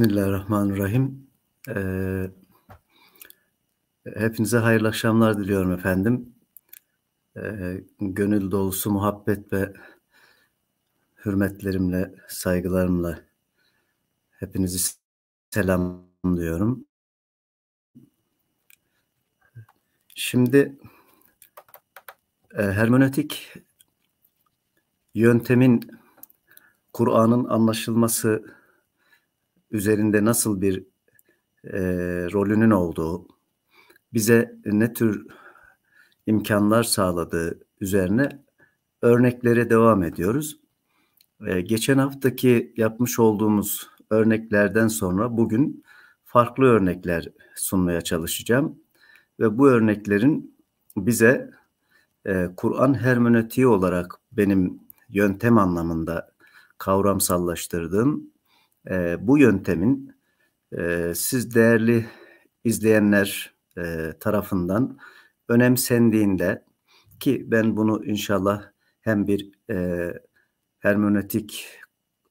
Bismillahirrahmanirrahim. Ee, hepinize hayırlı akşamlar diliyorum efendim. Ee, gönül dolusu muhabbet ve hürmetlerimle, saygılarımla hepinizi selamlıyorum. Şimdi e, hermenötik yöntemin Kur'an'ın anlaşılması üzerinde nasıl bir e, rolünün olduğu, bize ne tür imkanlar sağladığı üzerine örneklere devam ediyoruz. E, geçen haftaki yapmış olduğumuz örneklerden sonra bugün farklı örnekler sunmaya çalışacağım ve bu örneklerin bize e, Kur'an hermenötiği olarak benim yöntem anlamında kavramsallaştırdığım e, bu yöntemin e, siz değerli izleyenler e, tarafından önemsendiğinde ki ben bunu inşallah hem bir e, hermenötik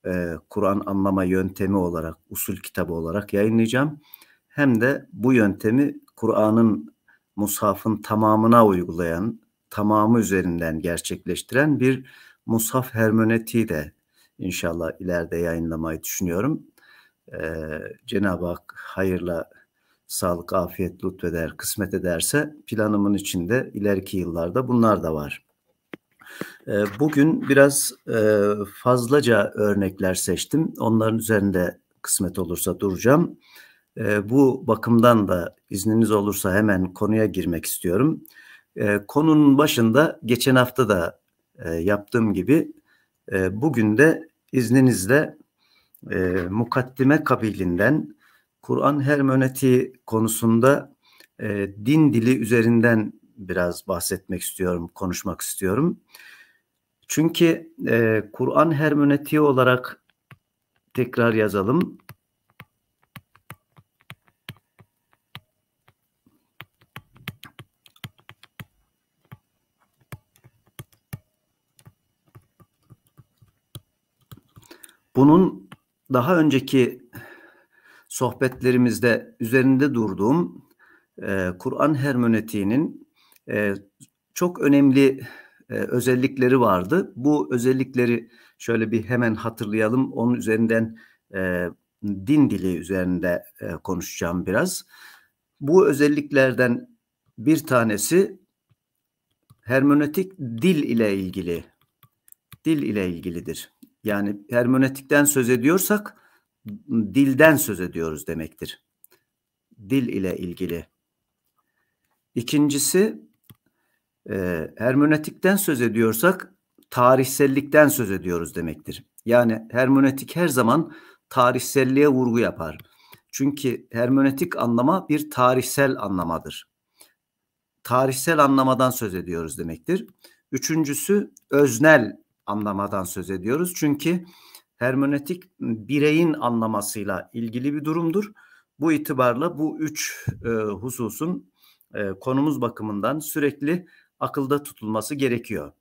e, Kur'an anlama yöntemi olarak, usul kitabı olarak yayınlayacağım. Hem de bu yöntemi Kur'an'ın, mushafın tamamına uygulayan, tamamı üzerinden gerçekleştiren bir mushaf hermenötiği de inşallah ileride yayınlamayı düşünüyorum. Ee, Cenab-ı Hak hayırla sağlık, afiyet lütfeder, kısmet ederse planımın içinde ileriki yıllarda bunlar da var. Ee, bugün biraz e, fazlaca örnekler seçtim. Onların üzerinde kısmet olursa duracağım. E, bu bakımdan da izniniz olursa hemen konuya girmek istiyorum. E, konunun başında geçen hafta da e, yaptığım gibi e, bugün de İzninizle e, mukaddime kabilinden Kur'an hermenötiği konusunda e, din dili üzerinden biraz bahsetmek istiyorum, konuşmak istiyorum. Çünkü e, Kur'an hermenötiği olarak tekrar yazalım. Bunun daha önceki sohbetlerimizde üzerinde durduğum e, Kur'an hermenötiğinin e, çok önemli e, özellikleri vardı. Bu özellikleri şöyle bir hemen hatırlayalım. Onun üzerinden e, din dili üzerinde e, konuşacağım biraz. Bu özelliklerden bir tanesi hermenötik dil ile ilgili. Dil ile ilgilidir. Yani hermönetikten söz ediyorsak dilden söz ediyoruz demektir. Dil ile ilgili. İkincisi e, hermenötikten söz ediyorsak tarihsellikten söz ediyoruz demektir. Yani hermönetik her zaman tarihselliğe vurgu yapar. Çünkü hermönetik anlama bir tarihsel anlamadır. Tarihsel anlamadan söz ediyoruz demektir. Üçüncüsü öznel anlamadan söz ediyoruz. Çünkü hermenötik bireyin anlamasıyla ilgili bir durumdur. Bu itibarla bu üç e, hususun e, konumuz bakımından sürekli akılda tutulması gerekiyor.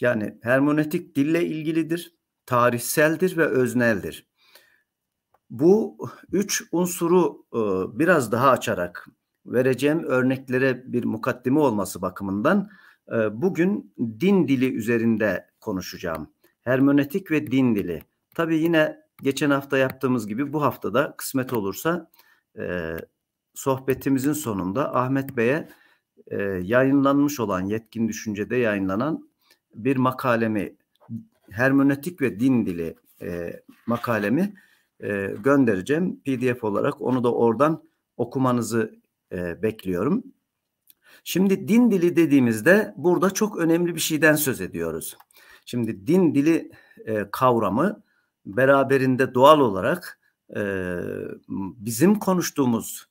Yani hermenötik dille ilgilidir, tarihseldir ve özneldir. Bu üç unsuru e, biraz daha açarak vereceğim örneklere bir mukaddime olması bakımından e, bugün din dili üzerinde konuşacağım. Hermönetik ve din dili. Tabii yine geçen hafta yaptığımız gibi bu haftada kısmet olursa e, sohbetimizin sonunda Ahmet Bey'e e, yayınlanmış olan Yetkin Düşünce'de yayınlanan bir makalemi hermönetik ve din dili e, makalemi e, göndereceğim pdf olarak onu da oradan okumanızı e, bekliyorum. Şimdi din dili dediğimizde burada çok önemli bir şeyden söz ediyoruz. Şimdi din dili e, kavramı beraberinde doğal olarak e, bizim konuştuğumuz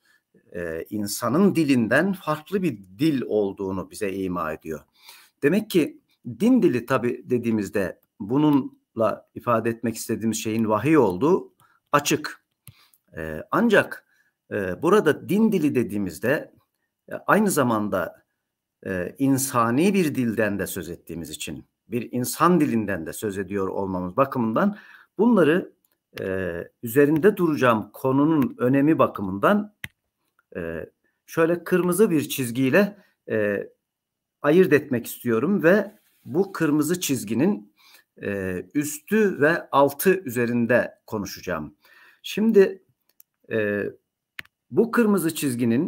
e, insanın dilinden farklı bir dil olduğunu bize ima ediyor. Demek ki din dili tabi dediğimizde bununla ifade etmek istediğimiz şeyin vahiy olduğu açık. E, ancak e, burada din dili dediğimizde e, aynı zamanda e, insani bir dilden de söz ettiğimiz için bir insan dilinden de söz ediyor olmamız bakımından bunları e, üzerinde duracağım konunun önemi bakımından e, şöyle kırmızı bir çizgiyle e, ayırt etmek istiyorum ve bu kırmızı çizginin e, üstü ve altı üzerinde konuşacağım. Şimdi e, bu kırmızı çizginin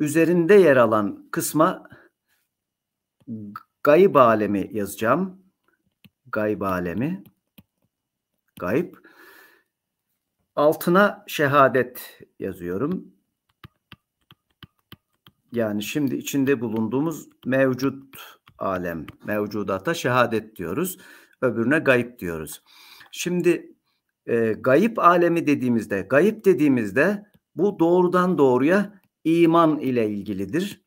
üzerinde yer alan kısma gayb alemi yazacağım. Gayb alemi. Gayb. Altına şehadet yazıyorum. Yani şimdi içinde bulunduğumuz mevcut alem, mevcudata şehadet diyoruz. Öbürüne gayip diyoruz. Şimdi e, gayip alemi dediğimizde, gayip dediğimizde bu doğrudan doğruya iman ile ilgilidir.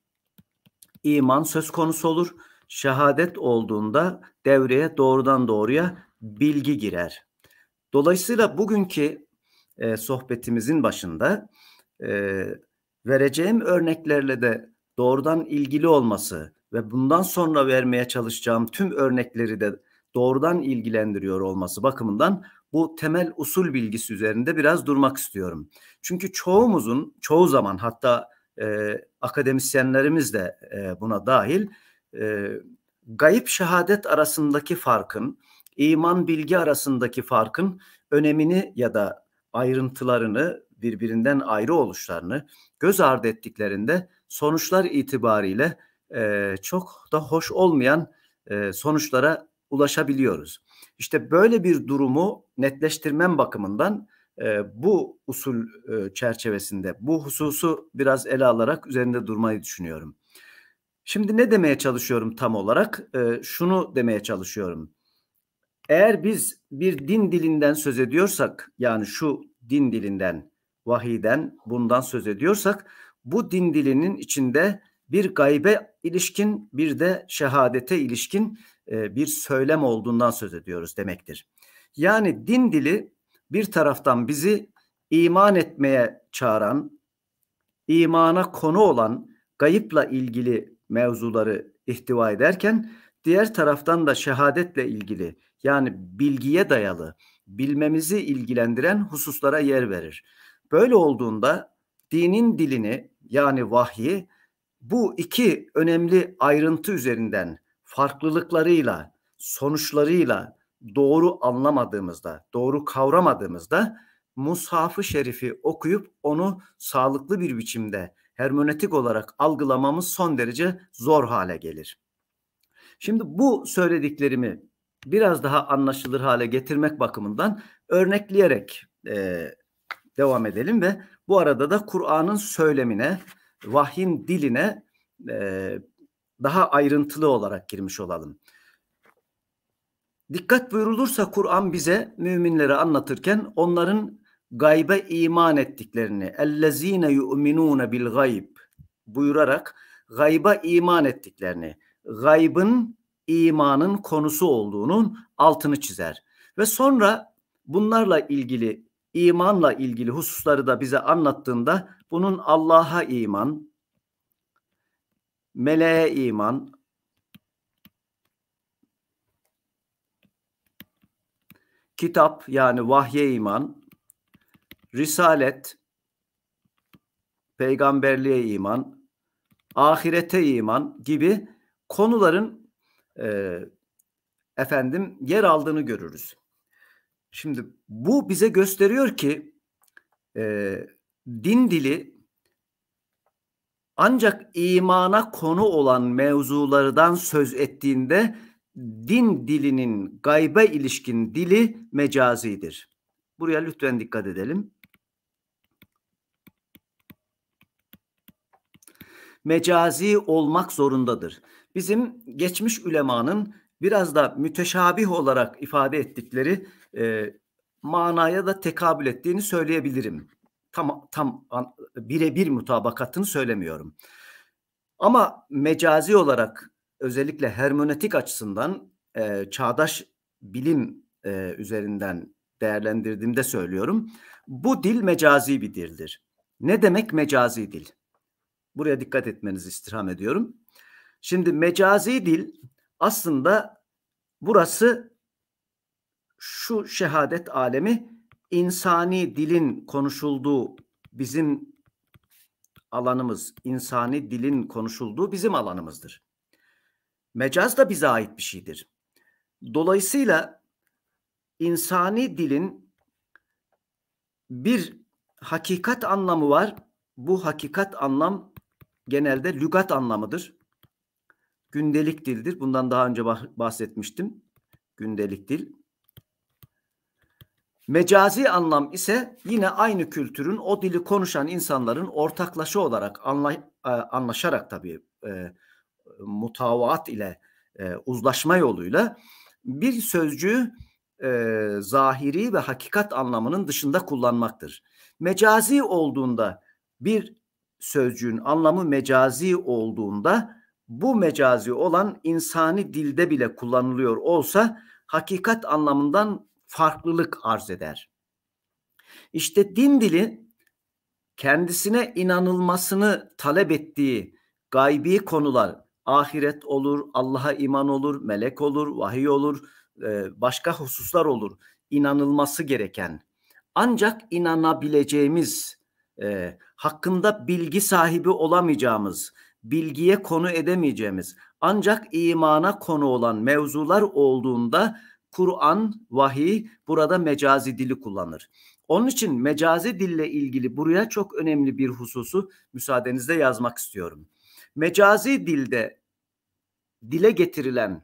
İman söz konusu olur şehadet olduğunda devreye doğrudan doğruya bilgi girer. Dolayısıyla bugünkü e, sohbetimizin başında e, vereceğim örneklerle de doğrudan ilgili olması ve bundan sonra vermeye çalışacağım tüm örnekleri de doğrudan ilgilendiriyor olması bakımından bu temel usul bilgisi üzerinde biraz durmak istiyorum. Çünkü çoğumuzun çoğu zaman hatta e, akademisyenlerimiz de e, buna dahil e, gayip şehadet arasındaki farkın, iman bilgi arasındaki farkın önemini ya da ayrıntılarını birbirinden ayrı oluşlarını göz ardı ettiklerinde sonuçlar itibariyle e, çok da hoş olmayan e, sonuçlara ulaşabiliyoruz. İşte böyle bir durumu netleştirmem bakımından e, bu usul e, çerçevesinde bu hususu biraz ele alarak üzerinde durmayı düşünüyorum. Şimdi ne demeye çalışıyorum tam olarak? E, şunu demeye çalışıyorum. Eğer biz bir din dilinden söz ediyorsak yani şu din dilinden, vahiden bundan söz ediyorsak bu din dilinin içinde bir gaybe ilişkin bir de şehadete ilişkin e, bir söylem olduğundan söz ediyoruz demektir. Yani din dili bir taraftan bizi iman etmeye çağıran, imana konu olan gayıpla ilgili mevzuları ihtiva ederken diğer taraftan da şehadetle ilgili yani bilgiye dayalı bilmemizi ilgilendiren hususlara yer verir. Böyle olduğunda dinin dilini yani vahyi bu iki önemli ayrıntı üzerinden farklılıklarıyla, sonuçlarıyla doğru anlamadığımızda, doğru kavramadığımızda Mushaf-ı Şerif'i okuyup onu sağlıklı bir biçimde hermenötik olarak algılamamız son derece zor hale gelir. Şimdi bu söylediklerimi biraz daha anlaşılır hale getirmek bakımından örnekleyerek e, devam edelim ve bu arada da Kur'an'ın söylemine, vahyin diline e, daha ayrıntılı olarak girmiş olalım. Dikkat buyurulursa Kur'an bize müminleri anlatırken onların gaybe iman ettiklerini ellezine yu'minune bil gayb buyurarak gayba iman ettiklerini gaybın imanın konusu olduğunun altını çizer. Ve sonra bunlarla ilgili imanla ilgili hususları da bize anlattığında bunun Allah'a iman, meleğe iman, kitap yani vahye iman, risalet, peygamberliğe iman, ahirete iman gibi konuların e, efendim yer aldığını görürüz. Şimdi bu bize gösteriyor ki e, din dili ancak imana konu olan mevzulardan söz ettiğinde din dilinin gaybe ilişkin dili mecazidir. Buraya lütfen dikkat edelim. mecazi olmak zorundadır. Bizim geçmiş ülemanın biraz da müteşabih olarak ifade ettikleri e, manaya da tekabül ettiğini söyleyebilirim. Tam tam birebir mutabakatını söylemiyorum. Ama mecazi olarak özellikle hermönetik açısından e, çağdaş bilim e, üzerinden değerlendirdiğimde söylüyorum. Bu dil mecazi bir dildir. Ne demek mecazi dil? Buraya dikkat etmenizi istirham ediyorum. Şimdi mecazi dil aslında burası şu şehadet alemi insani dilin konuşulduğu bizim alanımız, insani dilin konuşulduğu bizim alanımızdır. Mecaz da bize ait bir şeydir. Dolayısıyla insani dilin bir hakikat anlamı var. Bu hakikat anlam genelde lügat anlamıdır. Gündelik dildir. Bundan daha önce bahsetmiştim. Gündelik dil. Mecazi anlam ise yine aynı kültürün o dili konuşan insanların ortaklaşa olarak anla, e, anlaşarak tabii e, mutavaat ile e, uzlaşma yoluyla bir sözcüğü e, zahiri ve hakikat anlamının dışında kullanmaktır. Mecazi olduğunda bir sözcüğün anlamı mecazi olduğunda bu mecazi olan insani dilde bile kullanılıyor olsa hakikat anlamından farklılık arz eder. İşte din dili kendisine inanılmasını talep ettiği gaybi konular ahiret olur, Allah'a iman olur, melek olur, vahiy olur, e, başka hususlar olur. inanılması gereken ancak inanabileceğimiz e, hakkında bilgi sahibi olamayacağımız, bilgiye konu edemeyeceğimiz ancak imana konu olan mevzular olduğunda Kur'an, vahiy burada mecazi dili kullanır. Onun için mecazi dille ilgili buraya çok önemli bir hususu müsaadenizle yazmak istiyorum. Mecazi dilde dile getirilen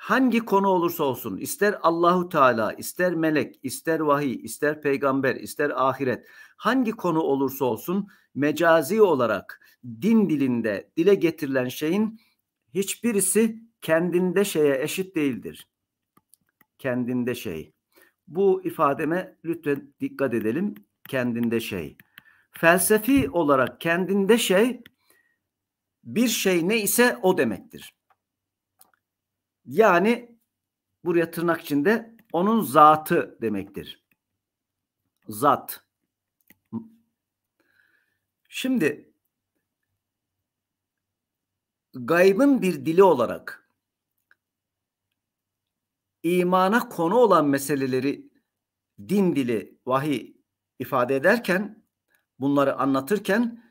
hangi konu olursa olsun ister Allahu Teala, ister melek, ister vahiy, ister peygamber, ister ahiret hangi konu olursa olsun mecazi olarak din dilinde dile getirilen şeyin hiçbirisi kendinde şeye eşit değildir. Kendinde şey. Bu ifademe lütfen dikkat edelim. Kendinde şey. Felsefi olarak kendinde şey bir şey ne ise o demektir. Yani buraya tırnak içinde onun zatı demektir. Zat. Şimdi gaybın bir dili olarak imana konu olan meseleleri din dili, vahiy ifade ederken, bunları anlatırken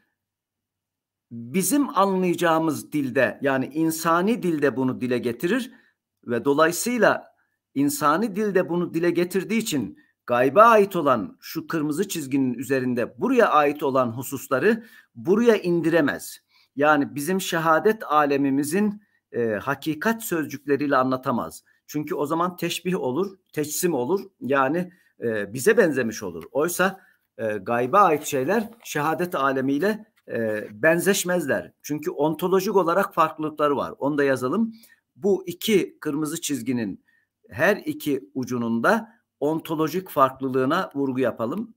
bizim anlayacağımız dilde yani insani dilde bunu dile getirir ve dolayısıyla insani dilde bunu dile getirdiği için gayba ait olan şu kırmızı çizginin üzerinde buraya ait olan hususları buraya indiremez. Yani bizim şehadet alemimizin e, hakikat sözcükleriyle anlatamaz. Çünkü o zaman teşbih olur, teçsim olur. Yani e, bize benzemiş olur. Oysa e, gayba ait şeyler şehadet alemiyle e, benzeşmezler. Çünkü ontolojik olarak farklılıkları var. Onu da yazalım bu iki kırmızı çizginin her iki ucunun da ontolojik farklılığına vurgu yapalım.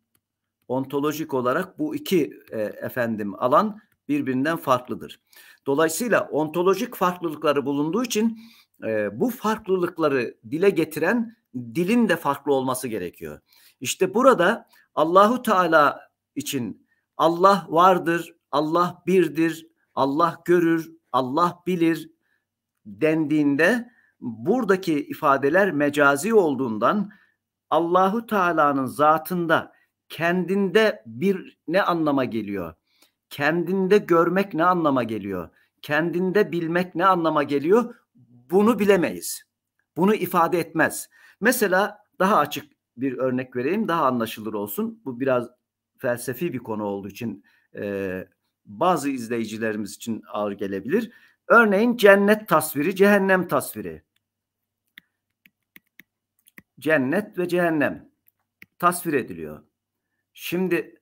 Ontolojik olarak bu iki e, efendim alan birbirinden farklıdır. Dolayısıyla ontolojik farklılıkları bulunduğu için e, bu farklılıkları dile getiren dilin de farklı olması gerekiyor. İşte burada Allahu Teala için Allah vardır, Allah birdir, Allah görür, Allah bilir, dendiğinde buradaki ifadeler mecazi olduğundan Allahu Teala'nın zatında kendinde bir ne anlama geliyor? Kendinde görmek ne anlama geliyor? Kendinde bilmek ne anlama geliyor? Bunu bilemeyiz. Bunu ifade etmez. Mesela daha açık bir örnek vereyim daha anlaşılır olsun. Bu biraz felsefi bir konu olduğu için e, bazı izleyicilerimiz için ağır gelebilir Örneğin cennet tasviri, cehennem tasviri. Cennet ve cehennem tasvir ediliyor. Şimdi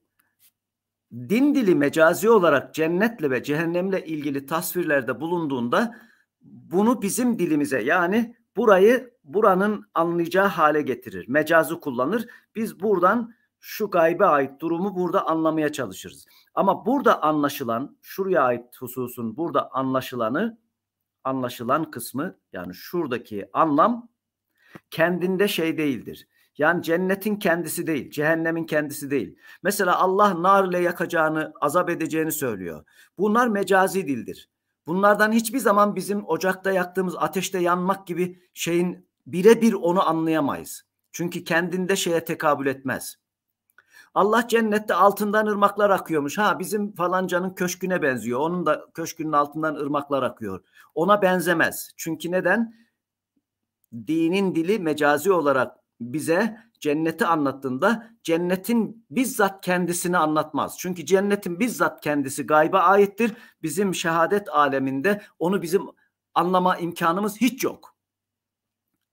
din dili mecazi olarak cennetle ve cehennemle ilgili tasvirlerde bulunduğunda bunu bizim dilimize yani burayı buranın anlayacağı hale getirir. mecazi kullanır. Biz buradan şu gaybe ait durumu burada anlamaya çalışırız. Ama burada anlaşılan şuraya ait hususun burada anlaşılanı anlaşılan kısmı yani şuradaki anlam kendinde şey değildir. Yani cennetin kendisi değil, cehennemin kendisi değil. Mesela Allah nar ile yakacağını, azap edeceğini söylüyor. Bunlar mecazi dildir. Bunlardan hiçbir zaman bizim ocakta yaktığımız ateşte yanmak gibi şeyin birebir onu anlayamayız. Çünkü kendinde şeye tekabül etmez. Allah cennette altından ırmaklar akıyormuş. Ha bizim falancanın köşküne benziyor. Onun da köşkünün altından ırmaklar akıyor. Ona benzemez. Çünkü neden? Dinin dili mecazi olarak bize cenneti anlattığında cennetin bizzat kendisini anlatmaz. Çünkü cennetin bizzat kendisi gayba aittir. Bizim şehadet aleminde onu bizim anlama imkanımız hiç yok.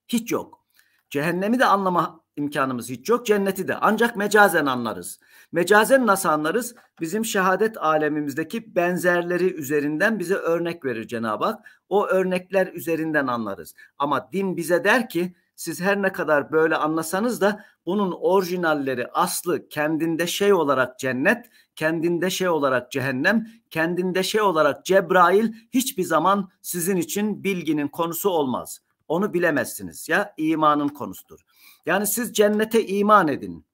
Hiç yok. Cehennemi de anlama imkanımız hiç yok. Cenneti de ancak mecazen anlarız. Mecazen nasıl anlarız? Bizim şehadet alemimizdeki benzerleri üzerinden bize örnek verir Cenab-ı Hak. O örnekler üzerinden anlarız. Ama din bize der ki siz her ne kadar böyle anlasanız da bunun orijinalleri aslı kendinde şey olarak cennet, kendinde şey olarak cehennem, kendinde şey olarak Cebrail hiçbir zaman sizin için bilginin konusu olmaz. Onu bilemezsiniz. Ya imanın konusudur. Yani siz cennete iman edin.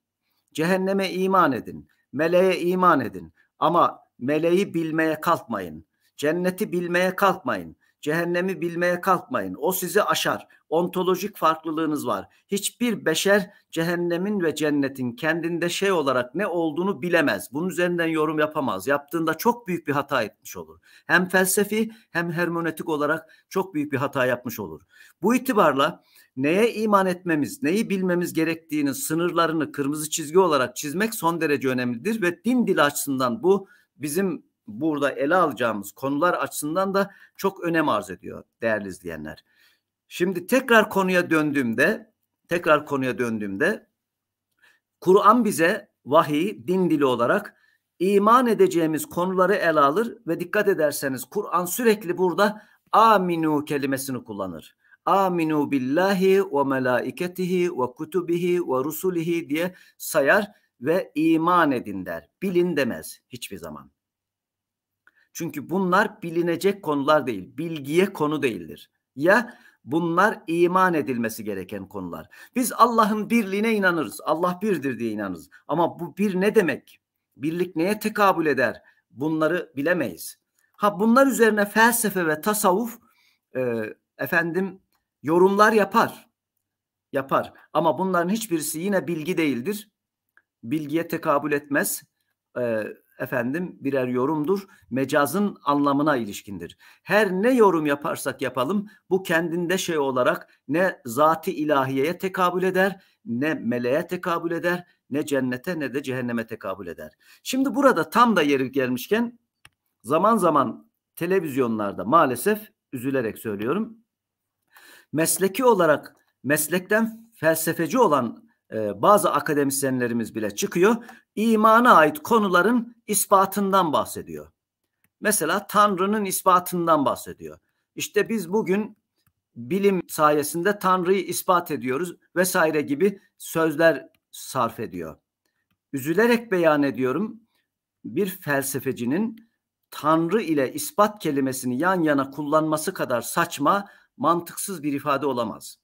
Cehenneme iman edin. Meleğe iman edin. Ama meleği bilmeye kalkmayın. Cenneti bilmeye kalkmayın. Cehennemi bilmeye kalkmayın. O sizi aşar ontolojik farklılığınız var. Hiçbir beşer cehennemin ve cennetin kendinde şey olarak ne olduğunu bilemez. Bunun üzerinden yorum yapamaz. Yaptığında çok büyük bir hata etmiş olur. Hem felsefi hem hermonetik olarak çok büyük bir hata yapmış olur. Bu itibarla neye iman etmemiz, neyi bilmemiz gerektiğini sınırlarını kırmızı çizgi olarak çizmek son derece önemlidir ve din dili açısından bu bizim burada ele alacağımız konular açısından da çok önem arz ediyor değerli izleyenler. Şimdi tekrar konuya döndüğümde, tekrar konuya döndüğümde Kur'an bize vahiy din dili olarak iman edeceğimiz konuları ele alır ve dikkat ederseniz Kur'an sürekli burada aminu kelimesini kullanır. Aminu billahi ve melaiketihi ve kutubihi ve rusulihi diye sayar ve iman edin der. Bilin demez hiçbir zaman. Çünkü bunlar bilinecek konular değil, bilgiye konu değildir. Ya Bunlar iman edilmesi gereken konular. Biz Allah'ın birliğine inanırız. Allah birdir diye inanırız. Ama bu bir ne demek? Birlik neye tekabül eder? Bunları bilemeyiz. Ha bunlar üzerine felsefe ve tasavvuf e, efendim yorumlar yapar. Yapar. Ama bunların hiçbirisi yine bilgi değildir. Bilgiye tekabül etmez. E, efendim birer yorumdur. Mecazın anlamına ilişkindir. Her ne yorum yaparsak yapalım bu kendinde şey olarak ne zati ilahiyeye tekabül eder, ne meleğe tekabül eder, ne cennete ne de cehenneme tekabül eder. Şimdi burada tam da yeri gelmişken zaman zaman televizyonlarda maalesef üzülerek söylüyorum. Mesleki olarak meslekten felsefeci olan ee, bazı akademisyenlerimiz bile çıkıyor. İmana ait konuların ispatından bahsediyor. Mesela Tanrı'nın ispatından bahsediyor. İşte biz bugün bilim sayesinde Tanrı'yı ispat ediyoruz vesaire gibi sözler sarf ediyor. Üzülerek beyan ediyorum bir felsefecinin Tanrı ile ispat kelimesini yan yana kullanması kadar saçma, mantıksız bir ifade olamaz.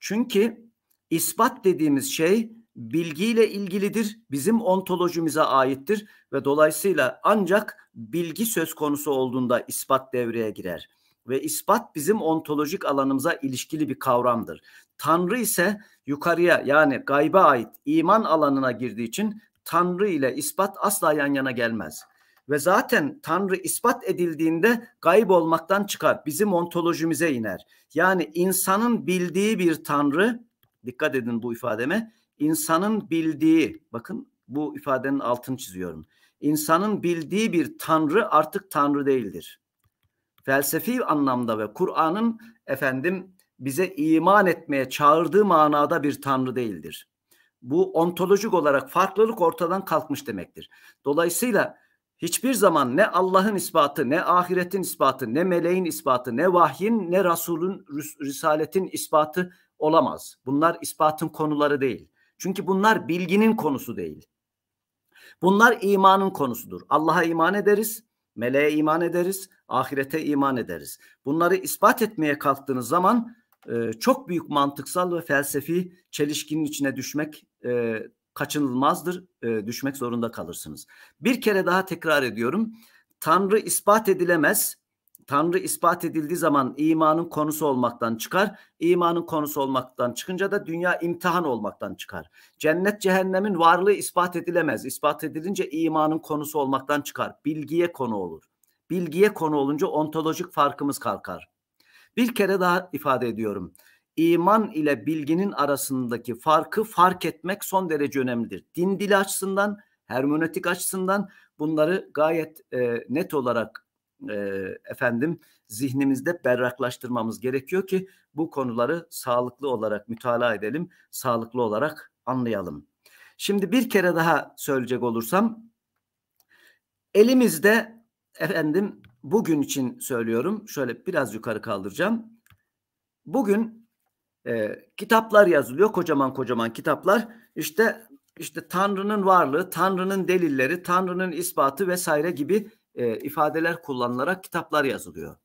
Çünkü İspat dediğimiz şey bilgiyle ilgilidir. Bizim ontolojimize aittir ve dolayısıyla ancak bilgi söz konusu olduğunda ispat devreye girer. Ve ispat bizim ontolojik alanımıza ilişkili bir kavramdır. Tanrı ise yukarıya yani gayba ait iman alanına girdiği için Tanrı ile ispat asla yan yana gelmez. Ve zaten Tanrı ispat edildiğinde gayb olmaktan çıkar. Bizim ontolojimize iner. Yani insanın bildiği bir Tanrı dikkat edin bu ifademe. İnsanın bildiği, bakın bu ifadenin altını çiziyorum. İnsanın bildiği bir tanrı artık tanrı değildir. Felsefi anlamda ve Kur'an'ın efendim bize iman etmeye çağırdığı manada bir tanrı değildir. Bu ontolojik olarak farklılık ortadan kalkmış demektir. Dolayısıyla hiçbir zaman ne Allah'ın ispatı, ne ahiretin ispatı, ne meleğin ispatı, ne vahyin, ne Resul'ün, Risaletin ispatı olamaz. Bunlar ispatın konuları değil. Çünkü bunlar bilginin konusu değil. Bunlar imanın konusudur. Allah'a iman ederiz, meleğe iman ederiz, ahirete iman ederiz. Bunları ispat etmeye kalktığınız zaman e, çok büyük mantıksal ve felsefi çelişkinin içine düşmek e, kaçınılmazdır. E, düşmek zorunda kalırsınız. Bir kere daha tekrar ediyorum. Tanrı ispat edilemez, Tanrı ispat edildiği zaman imanın konusu olmaktan çıkar. İmanın konusu olmaktan çıkınca da dünya imtihan olmaktan çıkar. Cennet cehennemin varlığı ispat edilemez. İspat edilince imanın konusu olmaktan çıkar. Bilgiye konu olur. Bilgiye konu olunca ontolojik farkımız kalkar. Bir kere daha ifade ediyorum. İman ile bilginin arasındaki farkı fark etmek son derece önemlidir. Din dili açısından, hermenötik açısından bunları gayet e, net olarak e, efendim zihnimizde berraklaştırmamız gerekiyor ki bu konuları sağlıklı olarak mütalaa edelim, sağlıklı olarak anlayalım. Şimdi bir kere daha söyleyecek olursam elimizde efendim bugün için söylüyorum. Şöyle biraz yukarı kaldıracağım. Bugün e, kitaplar yazılıyor. Kocaman kocaman kitaplar. işte işte Tanrı'nın varlığı, Tanrı'nın delilleri, Tanrı'nın ispatı vesaire gibi e, ifadeler kullanılarak kitaplar yazılıyor.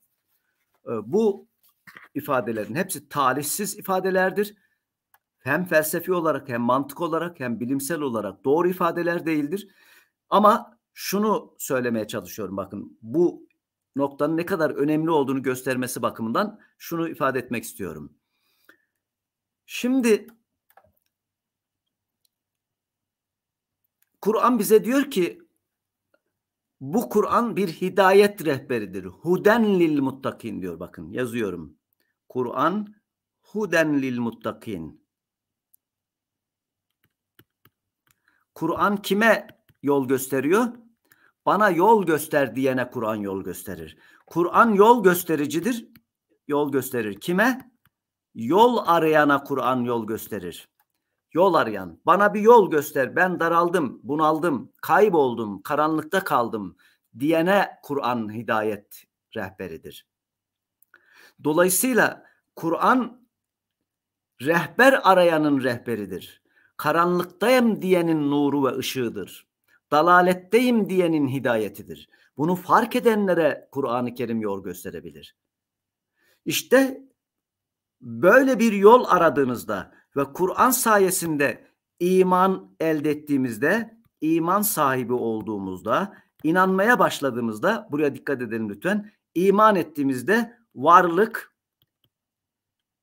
E, bu ifadelerin hepsi talihsiz ifadelerdir. Hem felsefi olarak hem mantık olarak hem bilimsel olarak doğru ifadeler değildir. Ama şunu söylemeye çalışıyorum bakın bu noktanın ne kadar önemli olduğunu göstermesi bakımından şunu ifade etmek istiyorum. Şimdi Kur'an bize diyor ki bu Kur'an bir hidayet rehberidir. Huden lil muttakin diyor bakın yazıyorum. Kur'an huden lil muttakin. Kur'an kime yol gösteriyor? Bana yol göster diyene Kur'an yol gösterir. Kur'an yol göstericidir. Yol gösterir. Kime? Yol arayana Kur'an yol gösterir yol arayan, bana bir yol göster, ben daraldım, bunaldım, kayboldum, karanlıkta kaldım diyene Kur'an hidayet rehberidir. Dolayısıyla Kur'an rehber arayanın rehberidir. Karanlıktayım diyenin nuru ve ışığıdır. Dalaletteyim diyenin hidayetidir. Bunu fark edenlere Kur'an-ı Kerim yol gösterebilir. İşte böyle bir yol aradığınızda ve Kur'an sayesinde iman elde ettiğimizde, iman sahibi olduğumuzda, inanmaya başladığımızda, buraya dikkat edelim lütfen, iman ettiğimizde varlık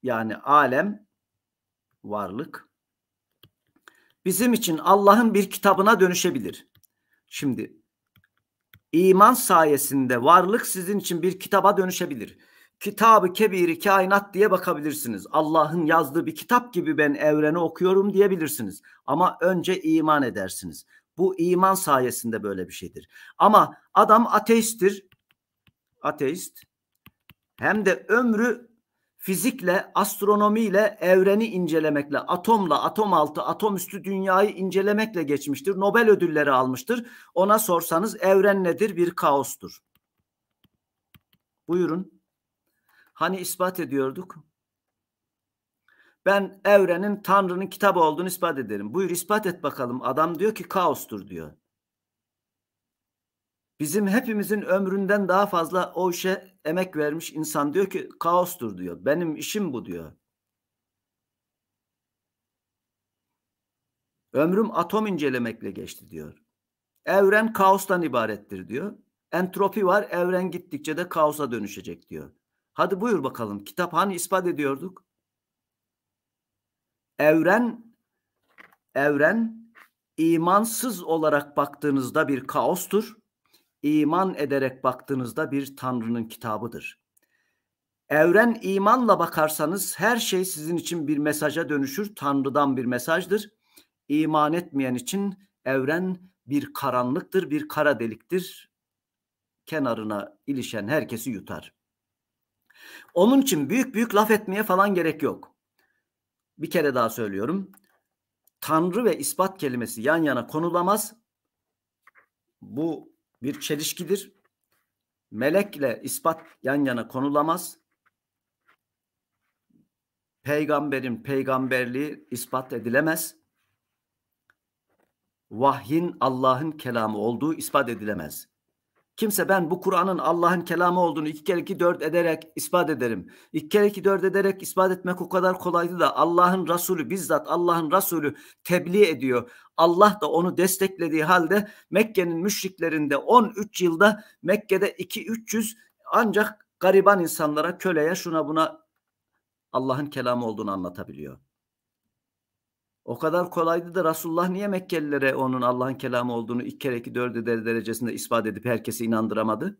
yani alem varlık bizim için Allah'ın bir kitabına dönüşebilir. Şimdi iman sayesinde varlık sizin için bir kitaba dönüşebilir kitabı kebiri kainat diye bakabilirsiniz. Allah'ın yazdığı bir kitap gibi ben evreni okuyorum diyebilirsiniz. Ama önce iman edersiniz. Bu iman sayesinde böyle bir şeydir. Ama adam ateisttir. Ateist. Hem de ömrü fizikle, astronomiyle, evreni incelemekle, atomla, atom altı, atom üstü dünyayı incelemekle geçmiştir. Nobel ödülleri almıştır. Ona sorsanız evren nedir? Bir kaostur. Buyurun. Hani ispat ediyorduk? Ben evrenin Tanrı'nın kitabı olduğunu ispat ederim. Buyur ispat et bakalım. Adam diyor ki kaostur diyor. Bizim hepimizin ömründen daha fazla o işe emek vermiş insan diyor ki kaostur diyor. Benim işim bu diyor. Ömrüm atom incelemekle geçti diyor. Evren kaostan ibarettir diyor. Entropi var. Evren gittikçe de kaosa dönüşecek diyor. Hadi buyur bakalım. Kitap hani ispat ediyorduk? Evren evren imansız olarak baktığınızda bir kaostur. İman ederek baktığınızda bir Tanrı'nın kitabıdır. Evren imanla bakarsanız her şey sizin için bir mesaja dönüşür. Tanrı'dan bir mesajdır. İman etmeyen için evren bir karanlıktır, bir kara deliktir. Kenarına ilişen herkesi yutar. Onun için büyük büyük laf etmeye falan gerek yok. Bir kere daha söylüyorum. Tanrı ve ispat kelimesi yan yana konulamaz. Bu bir çelişkidir. Melekle ispat yan yana konulamaz. Peygamberin peygamberliği ispat edilemez. Vahyin Allah'ın kelamı olduğu ispat edilemez. Kimse ben bu Kur'an'ın Allah'ın kelamı olduğunu iki kere iki dört ederek ispat ederim. İki kere iki dört ederek ispat etmek o kadar kolaydı da Allah'ın Resulü bizzat Allah'ın Resulü tebliğ ediyor. Allah da onu desteklediği halde Mekke'nin müşriklerinde 13 yılda Mekke'de 2-300 ancak gariban insanlara, köleye, şuna buna Allah'ın kelamı olduğunu anlatabiliyor. O kadar kolaydı da Resulullah niye Mekkelilere onun Allah'ın kelamı olduğunu iki kere iki dört eder derecesinde ispat edip herkesi inandıramadı?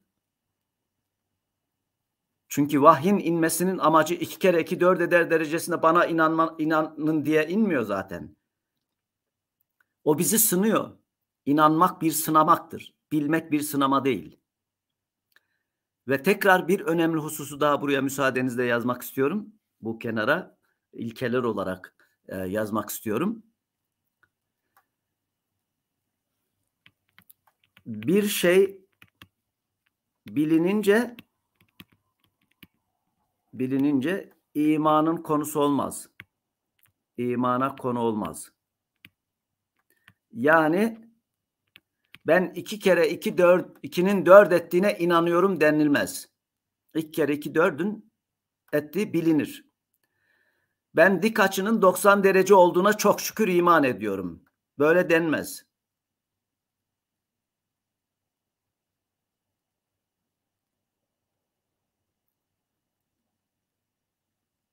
Çünkü vahyin inmesinin amacı iki kere iki dört eder derecesinde bana inanma, inanın diye inmiyor zaten. O bizi sınıyor. İnanmak bir sınamaktır. Bilmek bir sınama değil. Ve tekrar bir önemli hususu daha buraya müsaadenizle yazmak istiyorum. Bu kenara ilkeler olarak e, yazmak istiyorum. Bir şey bilinince bilinince imanın konusu olmaz. İmana konu olmaz. Yani ben iki kere iki dört, ikinin dört ettiğine inanıyorum denilmez. İki kere iki dördün ettiği bilinir. Ben dik açının 90 derece olduğuna çok şükür iman ediyorum. Böyle denmez.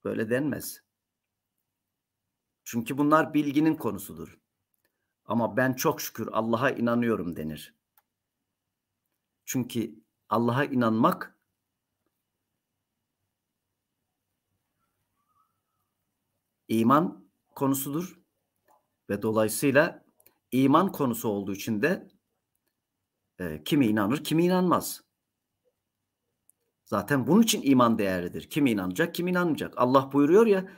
Böyle denmez. Çünkü bunlar bilginin konusudur. Ama ben çok şükür Allah'a inanıyorum denir. Çünkü Allah'a inanmak iman konusudur ve dolayısıyla iman konusu olduğu için de e, kimi inanır, kimi inanmaz. Zaten bunun için iman değerlidir. Kim inanacak, kim inanmayacak. Allah buyuruyor ya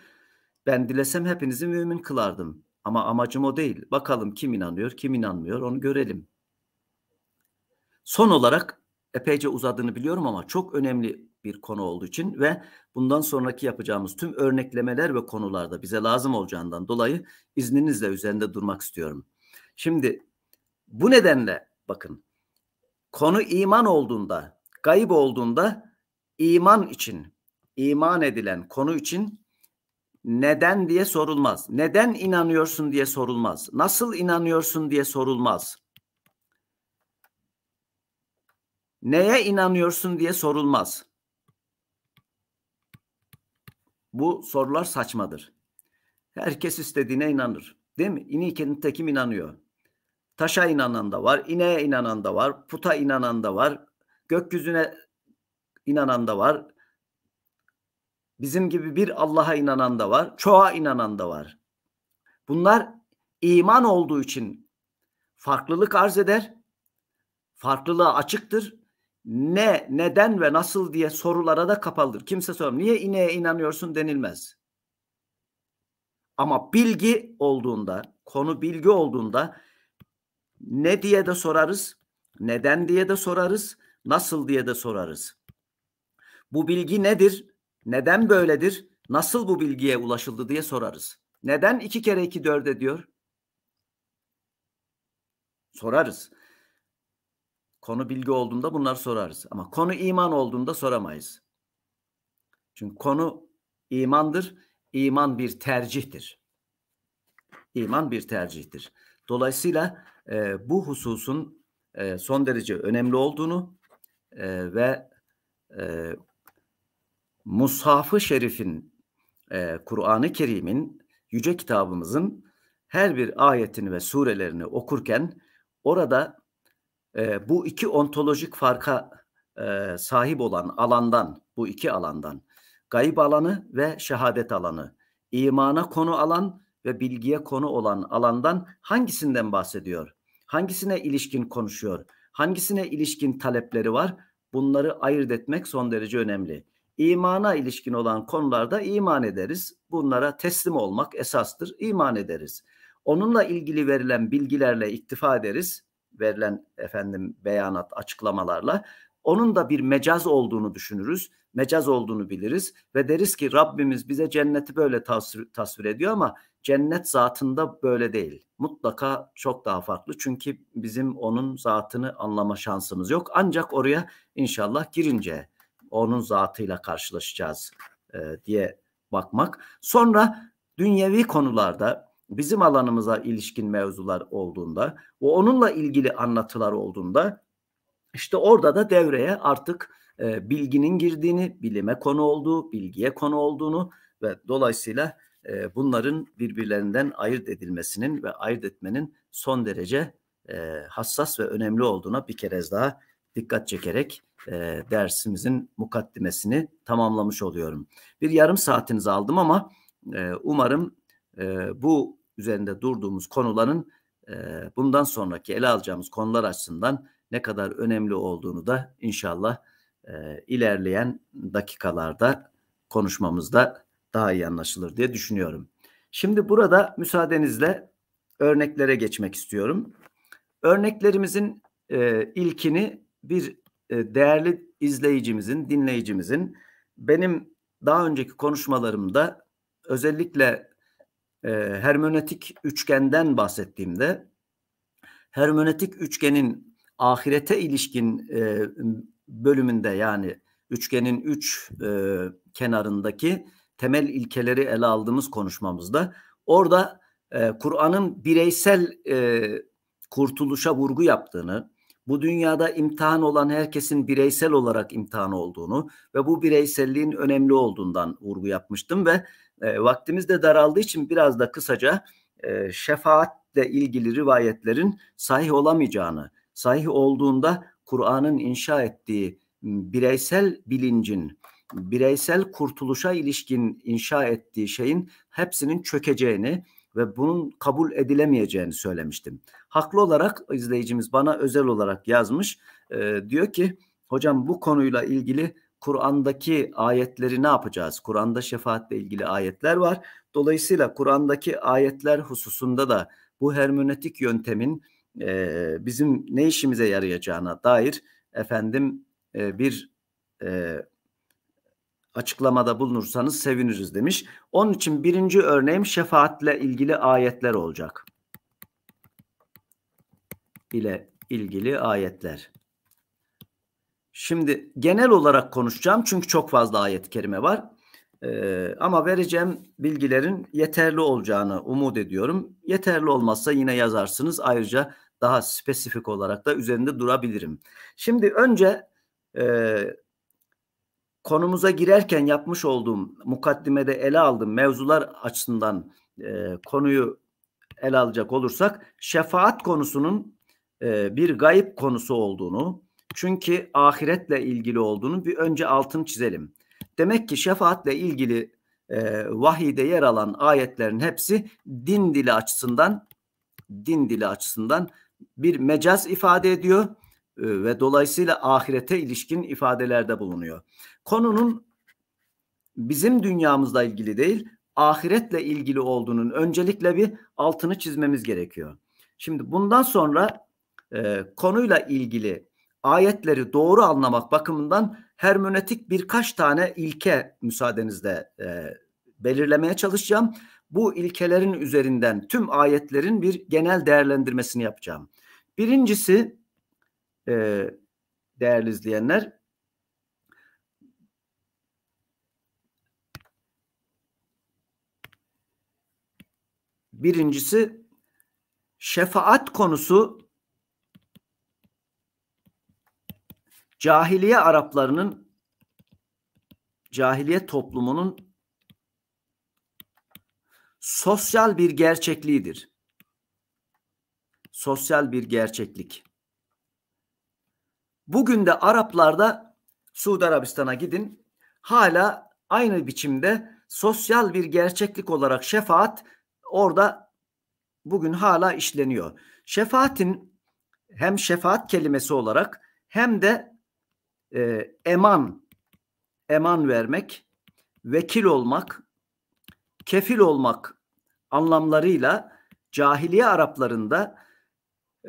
ben dilesem hepinizi mümin kılardım. Ama amacım o değil. Bakalım kim inanıyor, kim inanmıyor onu görelim. Son olarak epeyce uzadığını biliyorum ama çok önemli bir konu olduğu için ve bundan sonraki yapacağımız tüm örneklemeler ve konularda bize lazım olacağından dolayı izninizle üzerinde durmak istiyorum. Şimdi bu nedenle bakın konu iman olduğunda, gayb olduğunda iman için, iman edilen konu için neden diye sorulmaz. Neden inanıyorsun diye sorulmaz. Nasıl inanıyorsun diye sorulmaz. Neye inanıyorsun diye sorulmaz. Bu sorular saçmadır. Herkes istediğine inanır. Değil mi? İnikenin tekim inanıyor. Taşa inanan da var, ineğe inanan da var, puta inanan da var, gökyüzüne inanan da var. Bizim gibi bir Allah'a inanan da var, çoğa inanan da var. Bunlar iman olduğu için farklılık arz eder. Farklılığa açıktır ne, neden ve nasıl diye sorulara da kapalıdır. Kimse sormuyor. Niye ineğe inanıyorsun denilmez. Ama bilgi olduğunda, konu bilgi olduğunda ne diye de sorarız, neden diye de sorarız, nasıl diye de sorarız. Bu bilgi nedir? Neden böyledir? Nasıl bu bilgiye ulaşıldı diye sorarız. Neden iki kere iki dörde diyor? Sorarız. Konu bilgi olduğunda bunlar sorarız. Ama konu iman olduğunda soramayız. Çünkü konu imandır. İman bir tercihtir. İman bir tercihtir. Dolayısıyla e, bu hususun e, son derece önemli olduğunu e, ve e, Mushaf-ı Şerif'in, e, Kur'an-ı Kerim'in, Yüce Kitabımızın her bir ayetini ve surelerini okurken orada e, bu iki ontolojik farka e, sahip olan alandan, bu iki alandan, gayb alanı ve şehadet alanı, imana konu alan ve bilgiye konu olan alandan hangisinden bahsediyor? Hangisine ilişkin konuşuyor? Hangisine ilişkin talepleri var? Bunları ayırt etmek son derece önemli. İmana ilişkin olan konularda iman ederiz. Bunlara teslim olmak esastır. İman ederiz. Onunla ilgili verilen bilgilerle iktifa ederiz verilen efendim beyanat, açıklamalarla onun da bir mecaz olduğunu düşünürüz. Mecaz olduğunu biliriz ve deriz ki Rabbimiz bize cenneti böyle tasvir, tasvir ediyor ama cennet zatında böyle değil. Mutlaka çok daha farklı çünkü bizim onun zatını anlama şansımız yok. Ancak oraya inşallah girince onun zatıyla karşılaşacağız e, diye bakmak. Sonra dünyevi konularda bizim alanımıza ilişkin mevzular olduğunda o onunla ilgili anlatılar olduğunda işte orada da devreye artık e, bilginin girdiğini, bilime konu olduğu, bilgiye konu olduğunu ve dolayısıyla e, bunların birbirlerinden ayırt edilmesinin ve ayırt etmenin son derece e, hassas ve önemli olduğuna bir kez daha dikkat çekerek e, dersimizin mukaddimesini tamamlamış oluyorum. Bir yarım saatinizi aldım ama e, umarım e, bu üzerinde durduğumuz konuların e, bundan sonraki ele alacağımız konular açısından ne kadar önemli olduğunu da inşallah e, ilerleyen dakikalarda konuşmamızda daha iyi anlaşılır diye düşünüyorum. Şimdi burada müsaadenizle örneklere geçmek istiyorum. Örneklerimizin e, ilkini bir e, değerli izleyicimizin, dinleyicimizin benim daha önceki konuşmalarımda özellikle e, ee, hermenötik üçgenden bahsettiğimde hermenötik üçgenin ahirete ilişkin e, bölümünde yani üçgenin üç e, kenarındaki temel ilkeleri ele aldığımız konuşmamızda orada e, Kur'an'ın bireysel e, kurtuluşa vurgu yaptığını, bu dünyada imtihan olan herkesin bireysel olarak imtihan olduğunu ve bu bireyselliğin önemli olduğundan vurgu yapmıştım ve e, vaktimiz de daraldığı için biraz da kısaca e, şefaatle ilgili rivayetlerin sahih olamayacağını, sahih olduğunda Kur'an'ın inşa ettiği bireysel bilincin, bireysel kurtuluşa ilişkin inşa ettiği şeyin hepsinin çökeceğini ve bunun kabul edilemeyeceğini söylemiştim. Haklı olarak izleyicimiz bana özel olarak yazmış. E, diyor ki hocam bu konuyla ilgili Kur'an'daki ayetleri ne yapacağız? Kur'an'da şefaatle ilgili ayetler var. Dolayısıyla Kur'an'daki ayetler hususunda da bu hermenötik yöntemin e, bizim ne işimize yarayacağına dair efendim e, bir e, açıklamada bulunursanız seviniriz demiş. Onun için birinci örneğim şefaatle ilgili ayetler olacak. ile ilgili ayetler. Şimdi genel olarak konuşacağım çünkü çok fazla ayet-i kerime var. Ee, ama vereceğim bilgilerin yeterli olacağını umut ediyorum. Yeterli olmazsa yine yazarsınız. Ayrıca daha spesifik olarak da üzerinde durabilirim. Şimdi önce e, konumuza girerken yapmış olduğum mukaddimede ele aldığım mevzular açısından e, konuyu ele alacak olursak şefaat konusunun e, bir gayip konusu olduğunu, çünkü ahiretle ilgili olduğunu bir önce altını çizelim. Demek ki şefaatle ilgili e, vahide yer alan ayetlerin hepsi din dili açısından din dili açısından bir mecaz ifade ediyor e, ve dolayısıyla ahirete ilişkin ifadelerde bulunuyor. Konunun bizim dünyamızla ilgili değil, ahiretle ilgili olduğunun öncelikle bir altını çizmemiz gerekiyor. Şimdi bundan sonra e, konuyla ilgili ayetleri doğru anlamak bakımından hermenötik birkaç tane ilke müsaadenizle e, belirlemeye çalışacağım. Bu ilkelerin üzerinden tüm ayetlerin bir genel değerlendirmesini yapacağım. Birincisi e, değerli izleyenler birincisi şefaat konusu Cahiliye Araplarının cahiliye toplumunun sosyal bir gerçekliğidir. Sosyal bir gerçeklik. Bugün de Araplarda Suudi Arabistan'a gidin hala aynı biçimde sosyal bir gerçeklik olarak şefaat orada bugün hala işleniyor. Şefaatin hem şefaat kelimesi olarak hem de e, eman eman vermek, vekil olmak, kefil olmak anlamlarıyla cahiliye Araplarında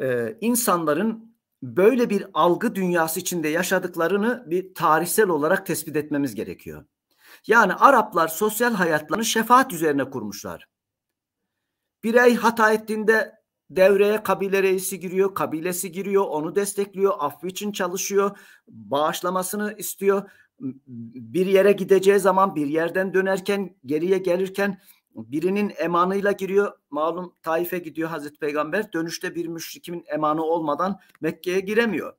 e, insanların böyle bir algı dünyası içinde yaşadıklarını bir tarihsel olarak tespit etmemiz gerekiyor. Yani Araplar sosyal hayatlarını şefaat üzerine kurmuşlar. Birey hata ettiğinde Devreye kabile reisi giriyor, kabilesi giriyor, onu destekliyor, affı için çalışıyor, bağışlamasını istiyor. Bir yere gideceği zaman bir yerden dönerken geriye gelirken birinin emanıyla giriyor. Malum Taif'e gidiyor Hazreti Peygamber. Dönüşte bir müşrikimin emanı olmadan Mekke'ye giremiyor.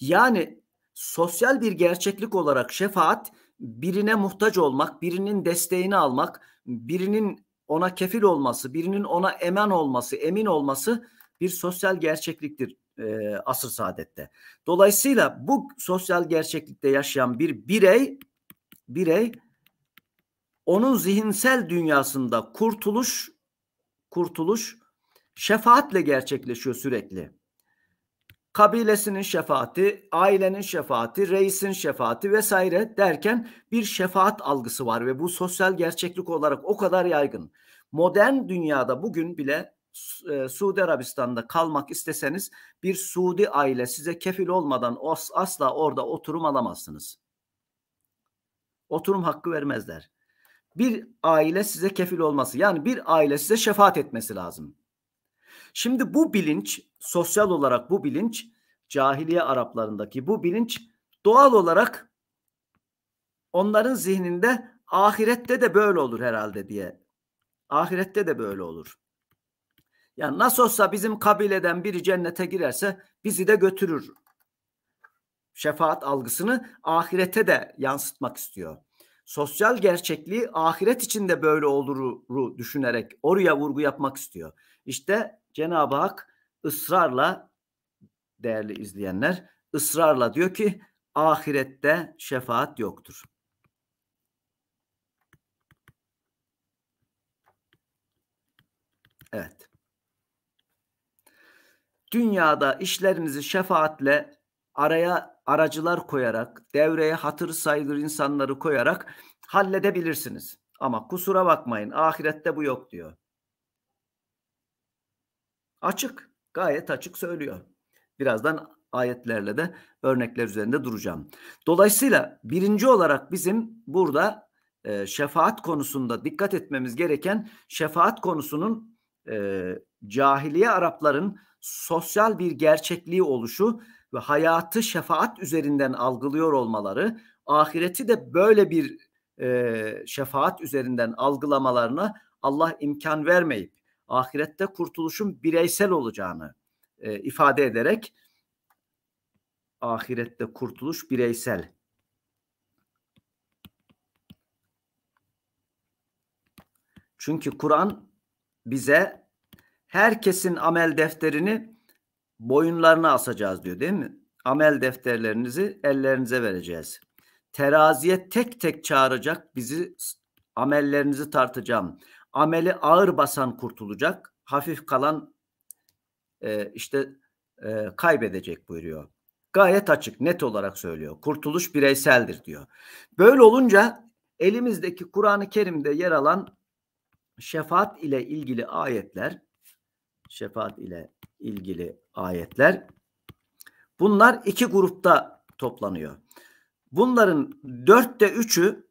Yani sosyal bir gerçeklik olarak şefaat birine muhtaç olmak, birinin desteğini almak, birinin ona kefil olması, birinin ona emen olması, emin olması bir sosyal gerçekliktir e, asır saadette. Dolayısıyla bu sosyal gerçeklikte yaşayan bir birey, birey onun zihinsel dünyasında kurtuluş, kurtuluş şefaatle gerçekleşiyor sürekli. Kabilesinin şefaati, ailenin şefaati, reisin şefaati vesaire derken bir şefaat algısı var ve bu sosyal gerçeklik olarak o kadar yaygın modern dünyada bugün bile e, Suudi Arabistan'da kalmak isteseniz bir Suudi aile size kefil olmadan os, asla orada oturum alamazsınız. Oturum hakkı vermezler. Bir aile size kefil olması yani bir aile size şefaat etmesi lazım. Şimdi bu bilinç sosyal olarak bu bilinç cahiliye Araplarındaki bu bilinç doğal olarak onların zihninde ahirette de böyle olur herhalde diye Ahirette de böyle olur. Yani nasıl olsa bizim kabileden biri cennete girerse bizi de götürür. Şefaat algısını ahirete de yansıtmak istiyor. Sosyal gerçekliği ahiret içinde böyle oluru düşünerek oraya vurgu yapmak istiyor. İşte Cenab-ı Hak ısrarla değerli izleyenler ısrarla diyor ki ahirette şefaat yoktur. Evet. Dünyada işlerinizi şefaatle araya aracılar koyarak, devreye hatır sayılır insanları koyarak halledebilirsiniz. Ama kusura bakmayın ahirette bu yok diyor. Açık, gayet açık söylüyor. Birazdan ayetlerle de örnekler üzerinde duracağım. Dolayısıyla birinci olarak bizim burada e, şefaat konusunda dikkat etmemiz gereken şefaat konusunun e, cahiliye Arapların sosyal bir gerçekliği oluşu ve hayatı şefaat üzerinden algılıyor olmaları, ahireti de böyle bir e, şefaat üzerinden algılamalarına Allah imkan vermeyip ahirette kurtuluşun bireysel olacağını e, ifade ederek ahirette kurtuluş bireysel Çünkü Kur'an bize herkesin amel defterini boyunlarına asacağız diyor değil mi? Amel defterlerinizi ellerinize vereceğiz. Teraziye tek tek çağıracak bizi amellerinizi tartacağım. Ameli ağır basan kurtulacak, hafif kalan e, işte e, kaybedecek buyuruyor. Gayet açık, net olarak söylüyor. Kurtuluş bireyseldir diyor. Böyle olunca elimizdeki Kur'an-ı Kerim'de yer alan şefaat ile ilgili ayetler şefaat ile ilgili ayetler bunlar iki grupta toplanıyor. Bunların dörtte üçü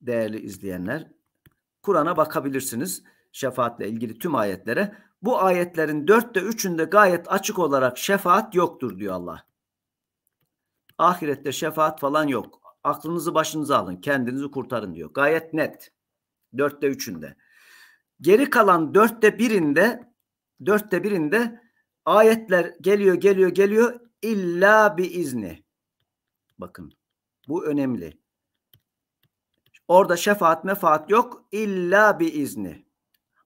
değerli izleyenler Kur'an'a bakabilirsiniz şefaatle ilgili tüm ayetlere. Bu ayetlerin dörtte üçünde gayet açık olarak şefaat yoktur diyor Allah. Ahirette şefaat falan yok. Aklınızı başınıza alın, kendinizi kurtarın diyor. Gayet net. Dörtte üçünde. Geri kalan dörtte birinde dörtte birinde ayetler geliyor geliyor geliyor illa bir izni. Bakın bu önemli. Orada şefaat mefaat yok. Illa bir izni.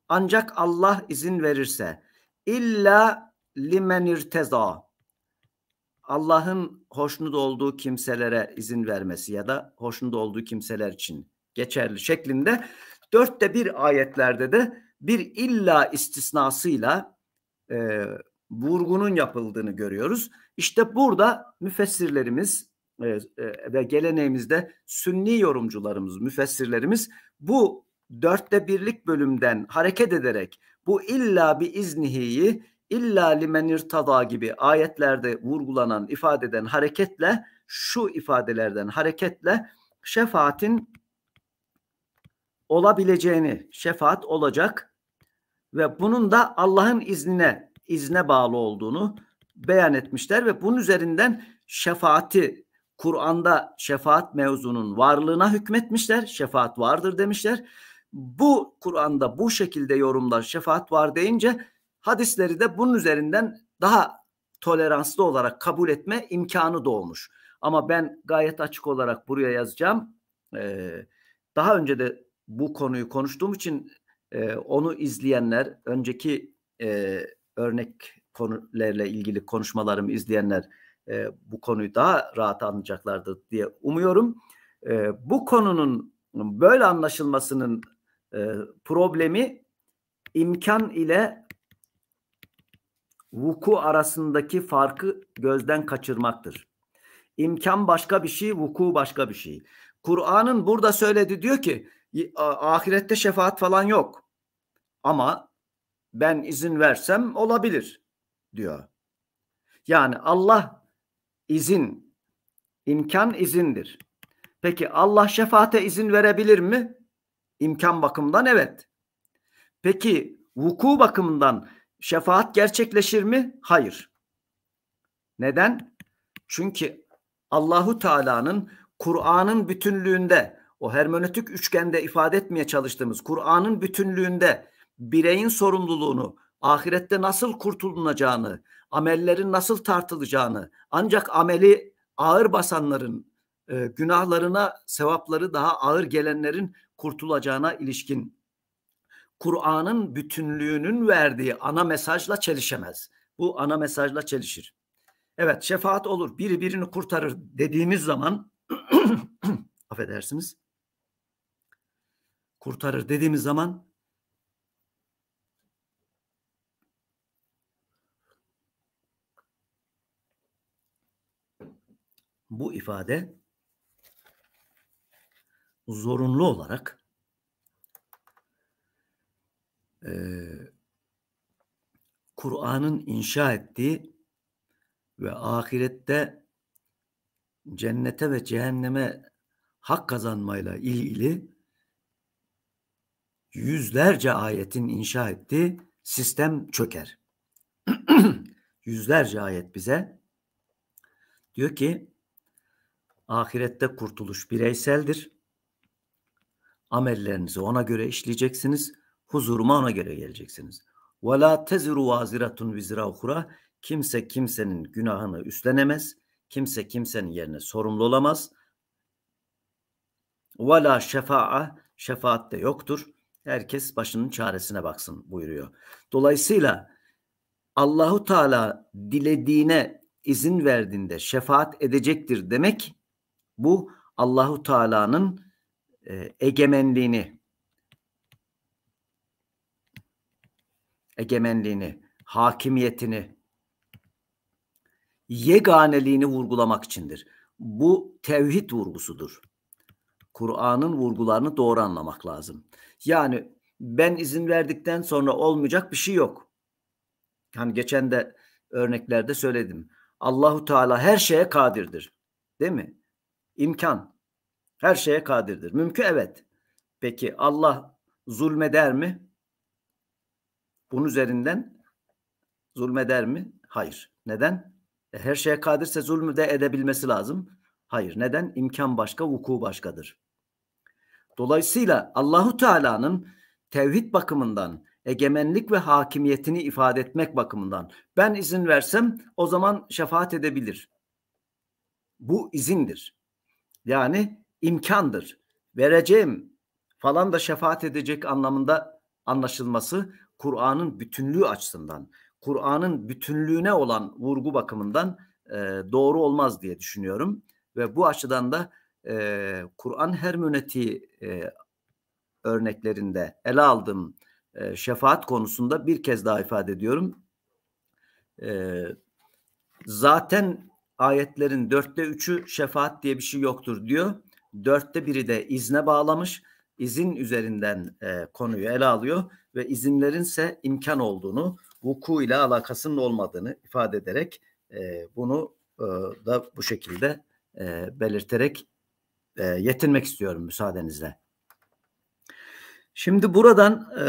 Ancak Allah izin verirse. İlla limen irteza. Allah'ın hoşnut olduğu kimselere izin vermesi ya da hoşnut olduğu kimseler için geçerli şeklinde Dörtte bir ayetlerde de bir illa istisnasıyla e, vurgunun yapıldığını görüyoruz. İşte burada müfessirlerimiz e, e, ve geleneğimizde sünni yorumcularımız, müfessirlerimiz bu dörtte birlik bölümden hareket ederek bu illa bir iznihiyi illa limen irtada gibi ayetlerde vurgulanan ifadeden hareketle şu ifadelerden hareketle şefaatin olabileceğini, şefaat olacak ve bunun da Allah'ın iznine, izne bağlı olduğunu beyan etmişler ve bunun üzerinden şefaati Kur'an'da şefaat mevzunun varlığına hükmetmişler. Şefaat vardır demişler. Bu Kur'an'da bu şekilde yorumlar şefaat var deyince hadisleri de bunun üzerinden daha toleranslı olarak kabul etme imkanı doğmuş. Ama ben gayet açık olarak buraya yazacağım. Ee, daha önce de bu konuyu konuştuğum için e, onu izleyenler, önceki e, örnek konularla ilgili konuşmalarımı izleyenler e, bu konuyu daha rahat anlayacaklardır diye umuyorum. E, bu konunun böyle anlaşılmasının e, problemi imkan ile vuku arasındaki farkı gözden kaçırmaktır. İmkan başka bir şey, vuku başka bir şey. Kur'an'ın burada söyledi diyor ki ahirette şefaat falan yok. Ama ben izin versem olabilir diyor. Yani Allah izin, imkan izindir. Peki Allah şefaate izin verebilir mi? İmkan bakımından evet. Peki vuku bakımından şefaat gerçekleşir mi? Hayır. Neden? Çünkü Allahu Teala'nın Kur'an'ın bütünlüğünde o hermenötik üçgende ifade etmeye çalıştığımız Kur'an'ın bütünlüğünde bireyin sorumluluğunu, ahirette nasıl kurtulunacağını, amellerin nasıl tartılacağını, ancak ameli ağır basanların e, günahlarına sevapları daha ağır gelenlerin kurtulacağına ilişkin Kur'an'ın bütünlüğünün verdiği ana mesajla çelişemez. Bu ana mesajla çelişir. Evet şefaat olur biri birini kurtarır dediğimiz zaman affedersiniz kurtarır dediğimiz zaman bu ifade zorunlu olarak e, Kur'an'ın inşa ettiği ve ahirette cennete ve cehenneme hak kazanmayla ilgili yüzlerce ayetin inşa ettiği sistem çöker. yüzlerce ayet bize diyor ki ahirette kurtuluş bireyseldir. Amellerinizi ona göre işleyeceksiniz. Huzuruma ona göre geleceksiniz. Ve la teziru vaziratun vizra Kimse kimsenin günahını üstlenemez. Kimse kimsenin yerine sorumlu olamaz. Ve la şefa'a şefaat de yoktur. Herkes başının çaresine baksın buyuruyor. Dolayısıyla Allahu Teala dilediğine izin verdiğinde şefaat edecektir demek bu Allahu Teala'nın e, egemenliğini egemenliğini, hakimiyetini, yeganeliğini vurgulamak içindir. Bu tevhid vurgusudur. Kur'an'ın vurgularını doğru anlamak lazım. Yani ben izin verdikten sonra olmayacak bir şey yok. Hani geçen de örneklerde söyledim. Allahu Teala her şeye kadirdir. Değil mi? İmkan. Her şeye kadirdir. Mümkün evet. Peki Allah zulmeder mi? Bunun üzerinden zulmeder mi? Hayır. Neden? E her şeye kadirse zulmü de edebilmesi lazım. Hayır. Neden? İmkan başka, vuku başkadır. Dolayısıyla Allahu Teala'nın tevhid bakımından egemenlik ve hakimiyetini ifade etmek bakımından ben izin versem o zaman şefaat edebilir. Bu izindir. Yani imkandır. Vereceğim falan da şefaat edecek anlamında anlaşılması Kur'an'ın bütünlüğü açısından, Kur'an'ın bütünlüğüne olan vurgu bakımından e, doğru olmaz diye düşünüyorum ve bu açıdan da e, Kur'an hermenötiği e, örneklerinde ele aldığım e, şefaat konusunda bir kez daha ifade ediyorum. E, zaten ayetlerin dörtte üçü şefaat diye bir şey yoktur diyor. Dörtte biri de izne bağlamış. İzin üzerinden e, konuyu ele alıyor ve izinlerin ise imkan olduğunu, vuku ile alakasının olmadığını ifade ederek e, bunu e, da bu şekilde e, belirterek e, yetinmek istiyorum müsaadenizle. Şimdi buradan e,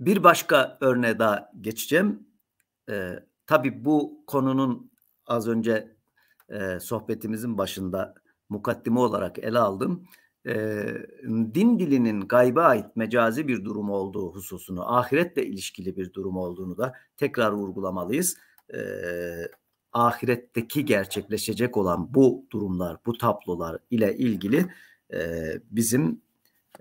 bir başka örneğe daha geçeceğim. E, tabii bu konunun az önce e, sohbetimizin başında mukaddime olarak ele aldım. E, din dilinin gayba ait mecazi bir durum olduğu hususunu, ahiretle ilişkili bir durum olduğunu da tekrar vurgulamalıyız. E, ahiretteki gerçekleşecek olan bu durumlar, bu tablolar ile ilgili e, bizim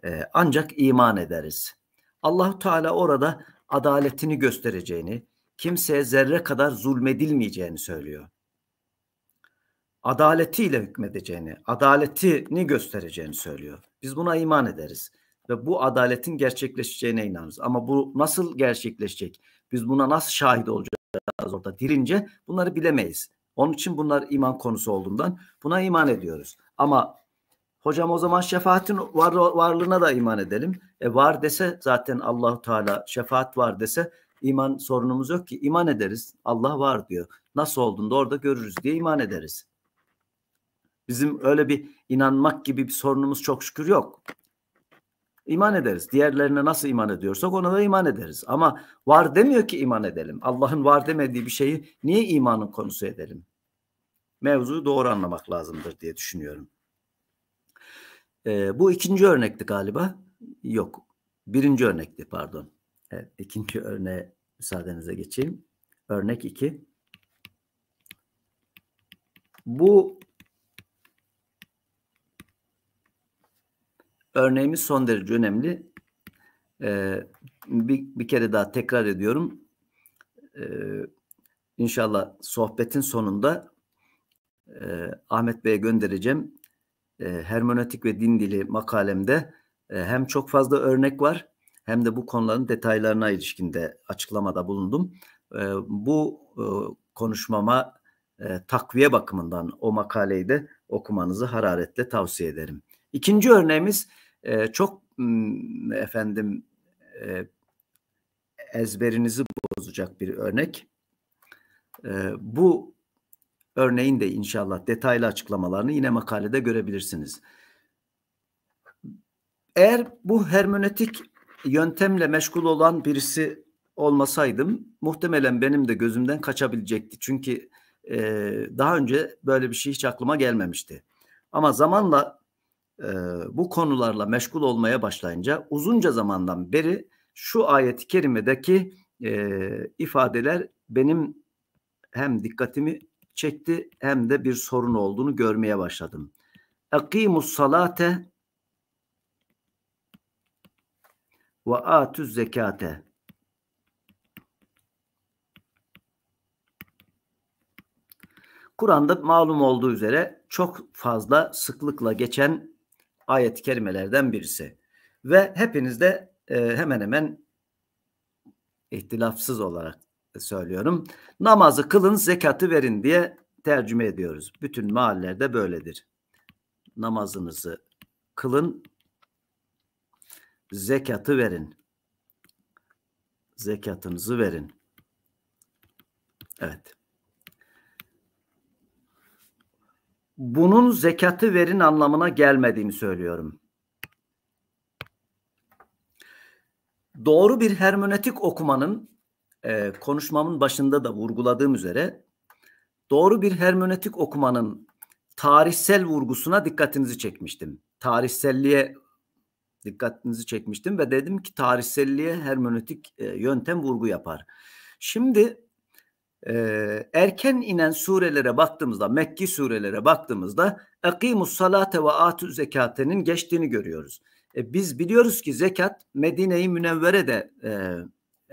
e, ancak iman ederiz. Allahu Teala orada adaletini göstereceğini, kimseye zerre kadar zulmedilmeyeceğini söylüyor. Adaletiyle hükmedeceğini, adaletini göstereceğini söylüyor. Biz buna iman ederiz ve bu adaletin gerçekleşeceğine inanırız. Ama bu nasıl gerçekleşecek? Biz buna nasıl şahit olacağız? biraz orada dirince bunları bilemeyiz. Onun için bunlar iman konusu olduğundan buna iman ediyoruz. Ama hocam o zaman şefaatin var, varlığına da iman edelim. E var dese zaten Allahu Teala şefaat var dese iman sorunumuz yok ki iman ederiz. Allah var diyor. Nasıl olduğunda orada görürüz diye iman ederiz. Bizim öyle bir inanmak gibi bir sorunumuz çok şükür yok. İman ederiz. Diğerlerine nasıl iman ediyorsak ona da iman ederiz. Ama var demiyor ki iman edelim. Allah'ın var demediği bir şeyi niye imanın konusu edelim? Mevzuyu doğru anlamak lazımdır diye düşünüyorum. Ee, bu ikinci örnekti galiba. Yok. Birinci örnekti pardon. Evet, ikinci örneğe müsaadenize geçeyim. Örnek iki. Bu Örneğimiz son derece önemli. Ee, bir, bir kere daha tekrar ediyorum. Ee, inşallah sohbetin sonunda e, Ahmet Bey'e göndereceğim. E, hermenötik ve din dili makalemde e, hem çok fazla örnek var hem de bu konuların detaylarına ilişkinde açıklamada bulundum. E, bu e, konuşmama e, takviye bakımından o makaleyi de okumanızı hararetle tavsiye ederim. İkinci örneğimiz e, çok efendim e, ezberinizi bozacak bir örnek. E, bu örneğin de inşallah detaylı açıklamalarını yine makalede görebilirsiniz. Eğer bu hermenötik yöntemle meşgul olan birisi olmasaydım muhtemelen benim de gözümden kaçabilecekti. Çünkü e, daha önce böyle bir şey hiç aklıma gelmemişti. Ama zamanla e, bu konularla meşgul olmaya başlayınca uzunca zamandan beri şu ayet-i kerimedeki e, ifadeler benim hem dikkatimi çekti hem de bir sorun olduğunu görmeye başladım. Akimus salate ve atüz zekate. Kur'an'da malum olduğu üzere çok fazla sıklıkla geçen ayet-i kerimelerden birisi. Ve hepiniz de e, hemen hemen ihtilafsız olarak söylüyorum. Namazı kılın, zekatı verin diye tercüme ediyoruz. Bütün mahallelerde böyledir. Namazınızı kılın, zekatı verin. Zekatınızı verin. Evet. bunun zekatı verin anlamına gelmediğini söylüyorum. Doğru bir hermenötik okumanın e, konuşmamın başında da vurguladığım üzere doğru bir hermenötik okumanın tarihsel vurgusuna dikkatinizi çekmiştim. Tarihselliğe dikkatinizi çekmiştim ve dedim ki tarihselliğe hermenötik e, yöntem vurgu yapar. Şimdi e, erken inen surelere baktığımızda, Mekki surelere baktığımızda akimus salate ve atü zekatenin geçtiğini görüyoruz. E, biz biliyoruz ki zekat Medine-i Münevvere de e,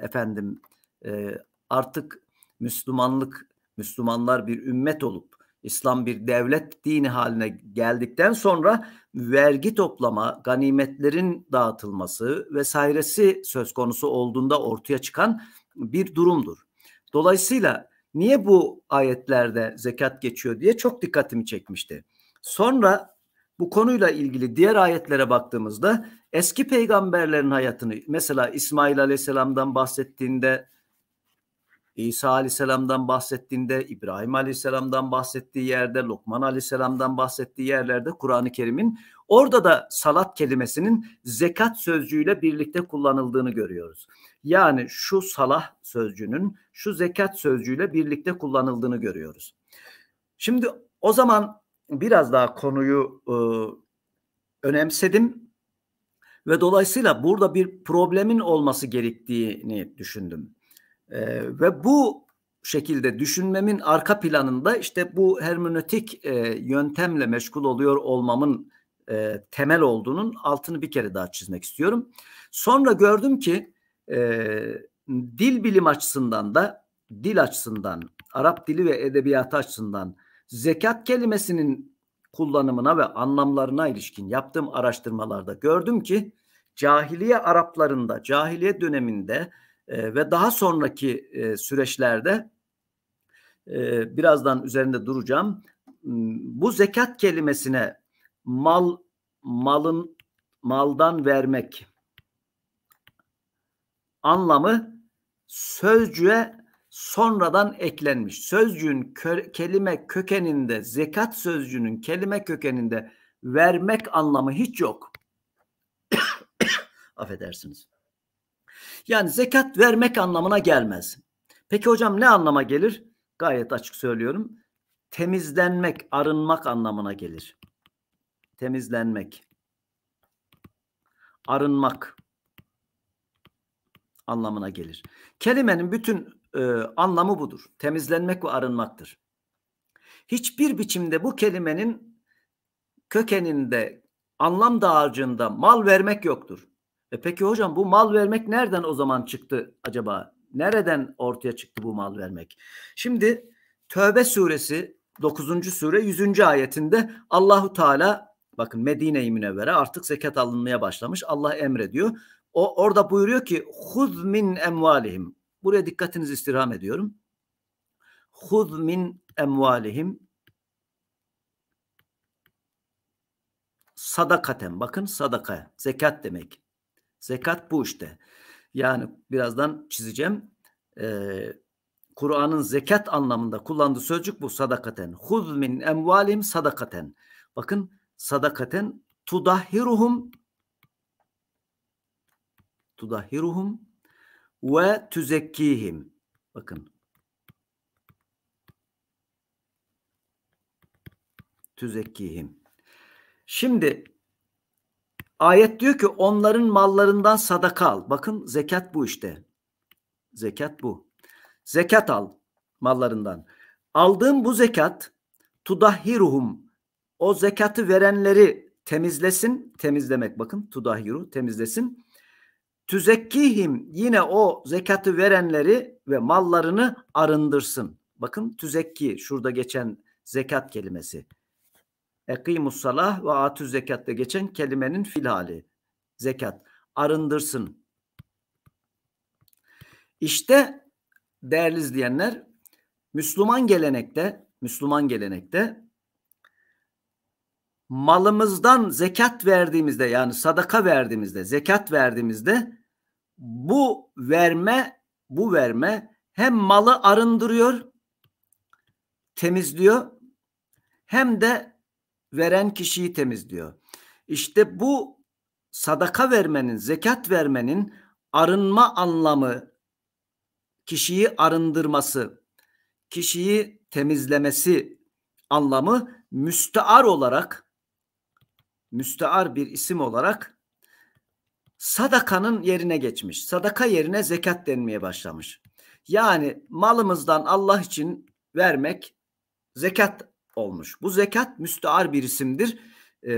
efendim e, artık Müslümanlık, Müslümanlar bir ümmet olup İslam bir devlet dini haline geldikten sonra vergi toplama, ganimetlerin dağıtılması vesairesi söz konusu olduğunda ortaya çıkan bir durumdur. Dolayısıyla niye bu ayetlerde zekat geçiyor diye çok dikkatimi çekmişti. Sonra bu konuyla ilgili diğer ayetlere baktığımızda eski peygamberlerin hayatını mesela İsmail Aleyhisselam'dan bahsettiğinde İsa Aleyhisselam'dan bahsettiğinde, İbrahim Aleyhisselam'dan bahsettiği yerde, Lokman Aleyhisselam'dan bahsettiği yerlerde Kur'an-ı Kerim'in orada da salat kelimesinin zekat sözcüğüyle birlikte kullanıldığını görüyoruz. Yani şu salah sözcüğünün şu zekat sözcüğüyle birlikte kullanıldığını görüyoruz. Şimdi o zaman biraz daha konuyu e, önemsedim ve dolayısıyla burada bir problemin olması gerektiğini düşündüm. E, ve bu şekilde düşünmemin arka planında işte bu hermenötik e, yöntemle meşgul oluyor olmamın e, temel olduğunun altını bir kere daha çizmek istiyorum. Sonra gördüm ki e, dil bilim açısından da dil açısından Arap dili ve edebiyatı açısından zekat kelimesinin kullanımına ve anlamlarına ilişkin yaptığım araştırmalarda gördüm ki cahiliye Araplarında, cahiliye döneminde ve daha sonraki e, süreçlerde e, birazdan üzerinde duracağım. Bu zekat kelimesine mal malın maldan vermek anlamı sözcüğe sonradan eklenmiş. Sözcüğün kö- kelime kökeninde zekat sözcüğünün kelime kökeninde vermek anlamı hiç yok. Affedersiniz. Yani zekat vermek anlamına gelmez. Peki hocam ne anlama gelir? Gayet açık söylüyorum. Temizlenmek, arınmak anlamına gelir. Temizlenmek, arınmak anlamına gelir. Kelimenin bütün e, anlamı budur. Temizlenmek ve arınmaktır. Hiçbir biçimde bu kelimenin kökeninde, anlam dağarcığında mal vermek yoktur. E peki hocam bu mal vermek nereden o zaman çıktı acaba? Nereden ortaya çıktı bu mal vermek? Şimdi Tövbe suresi 9. sure 100. ayetinde Allahu Teala bakın Medine-i Münevvere artık zekat alınmaya başlamış. Allah emrediyor. O orada buyuruyor ki huz min emvalihim. Buraya dikkatinizi istirham ediyorum. Huz min emvalihim sadakaten bakın sadaka zekat demek. Zekat bu işte. Yani birazdan çizeceğim. Ee, Kur'an'ın zekat anlamında kullandığı sözcük bu sadakaten. Huz min emvalim sadakaten. Bakın sadakaten tudahhiruhum tudahhiruhum ve tüzekkihim. Bakın. Tüzekkihim. Şimdi Ayet diyor ki onların mallarından sadaka al. Bakın zekat bu işte. Zekat bu. Zekat al mallarından. Aldığın bu zekat tudahhiruhum o zekatı verenleri temizlesin. Temizlemek bakın tudahhiru temizlesin. Tüzekkihim yine o zekatı verenleri ve mallarını arındırsın. Bakın tüzekki şurada geçen zekat kelimesi. Ekimus salah ve atüz zekatta geçen kelimenin fil hali Zekat. Arındırsın. İşte değerli izleyenler Müslüman gelenekte Müslüman gelenekte malımızdan zekat verdiğimizde yani sadaka verdiğimizde zekat verdiğimizde bu verme bu verme hem malı arındırıyor temizliyor hem de veren kişiyi temizliyor. İşte bu sadaka vermenin, zekat vermenin arınma anlamı kişiyi arındırması, kişiyi temizlemesi anlamı müstear olarak müstear bir isim olarak sadakanın yerine geçmiş. Sadaka yerine zekat denmeye başlamış. Yani malımızdan Allah için vermek zekat olmuş. Bu zekat müstear bir isimdir e,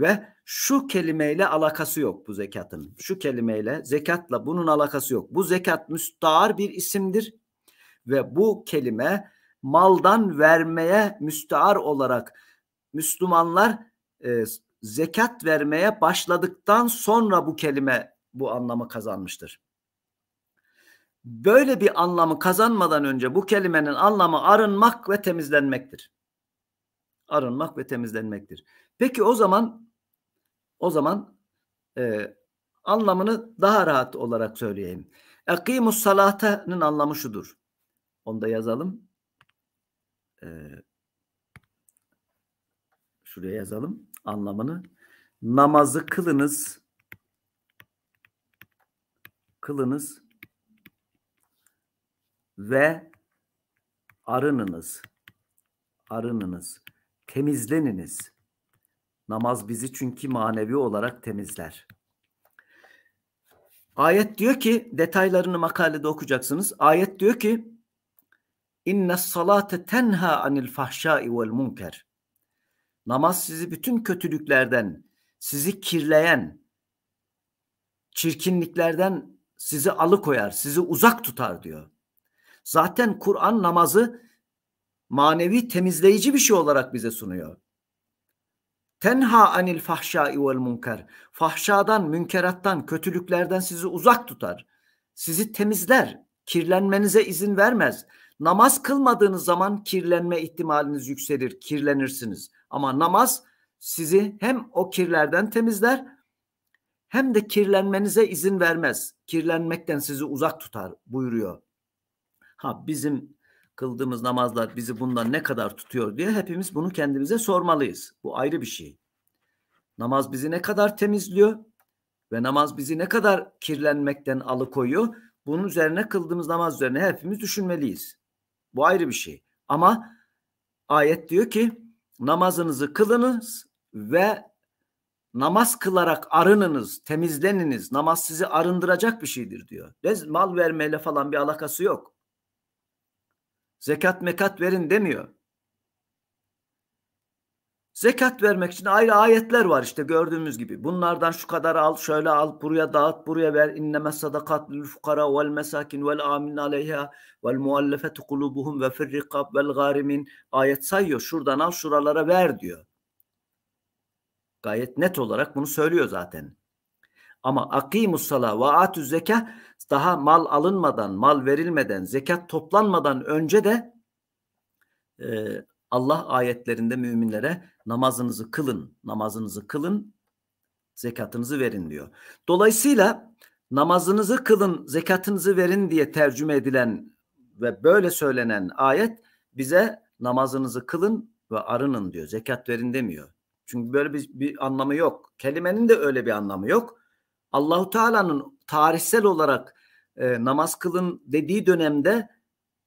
ve şu kelimeyle alakası yok bu zekatın. Şu kelimeyle zekatla bunun alakası yok. Bu zekat müstear bir isimdir ve bu kelime maldan vermeye müstear olarak Müslümanlar e, zekat vermeye başladıktan sonra bu kelime bu anlamı kazanmıştır. Böyle bir anlamı kazanmadan önce bu kelimenin anlamı arınmak ve temizlenmektir arınmak ve temizlenmektir. Peki o zaman o zaman e, anlamını daha rahat olarak söyleyeyim. Ekimus salate'nin anlamı şudur. Onu da yazalım. E, şuraya yazalım anlamını. Namazı kılınız. Kılınız ve arınınız. Arınınız temizleniniz. Namaz bizi çünkü manevi olarak temizler. Ayet diyor ki detaylarını makalede okuyacaksınız. Ayet diyor ki inne salate tenha anil fahşai vel munker. Namaz sizi bütün kötülüklerden, sizi kirleyen, çirkinliklerden sizi alıkoyar, sizi uzak tutar diyor. Zaten Kur'an namazı manevi temizleyici bir şey olarak bize sunuyor. Tenha anil fahşai vel münker. Fahşadan, münkerattan, kötülüklerden sizi uzak tutar. Sizi temizler. Kirlenmenize izin vermez. Namaz kılmadığınız zaman kirlenme ihtimaliniz yükselir, kirlenirsiniz. Ama namaz sizi hem o kirlerden temizler hem de kirlenmenize izin vermez. Kirlenmekten sizi uzak tutar buyuruyor. Ha bizim kıldığımız namazlar bizi bundan ne kadar tutuyor diye hepimiz bunu kendimize sormalıyız. Bu ayrı bir şey. Namaz bizi ne kadar temizliyor ve namaz bizi ne kadar kirlenmekten alıkoyuyor? Bunun üzerine kıldığımız namaz üzerine hepimiz düşünmeliyiz. Bu ayrı bir şey. Ama ayet diyor ki namazınızı kılınız ve namaz kılarak arınınız, temizleniniz. Namaz sizi arındıracak bir şeydir diyor. Mal vermeyle falan bir alakası yok. Zekat mekat verin demiyor. Zekat vermek için ayrı ayetler var işte gördüğümüz gibi. Bunlardan şu kadar al, şöyle al, buraya dağıt, buraya ver. İnneme sadakat lil fukara vel mesakin vel amin aleyha vel muallefetu kulubuhum ve firrikab vel garimin. Ayet sayıyor. Şuradan al, şuralara ver diyor. Gayet net olarak bunu söylüyor zaten. Ama akimus sala ve atü zekah daha mal alınmadan, mal verilmeden, zekat toplanmadan önce de e, Allah ayetlerinde müminlere namazınızı kılın, namazınızı kılın, zekatınızı verin diyor. Dolayısıyla namazınızı kılın, zekatınızı verin diye tercüme edilen ve böyle söylenen ayet bize namazınızı kılın ve arının diyor. Zekat verin demiyor. Çünkü böyle bir, bir anlamı yok. Kelimenin de öyle bir anlamı yok. Allahu Teala'nın tarihsel olarak e, namaz kılın dediği dönemde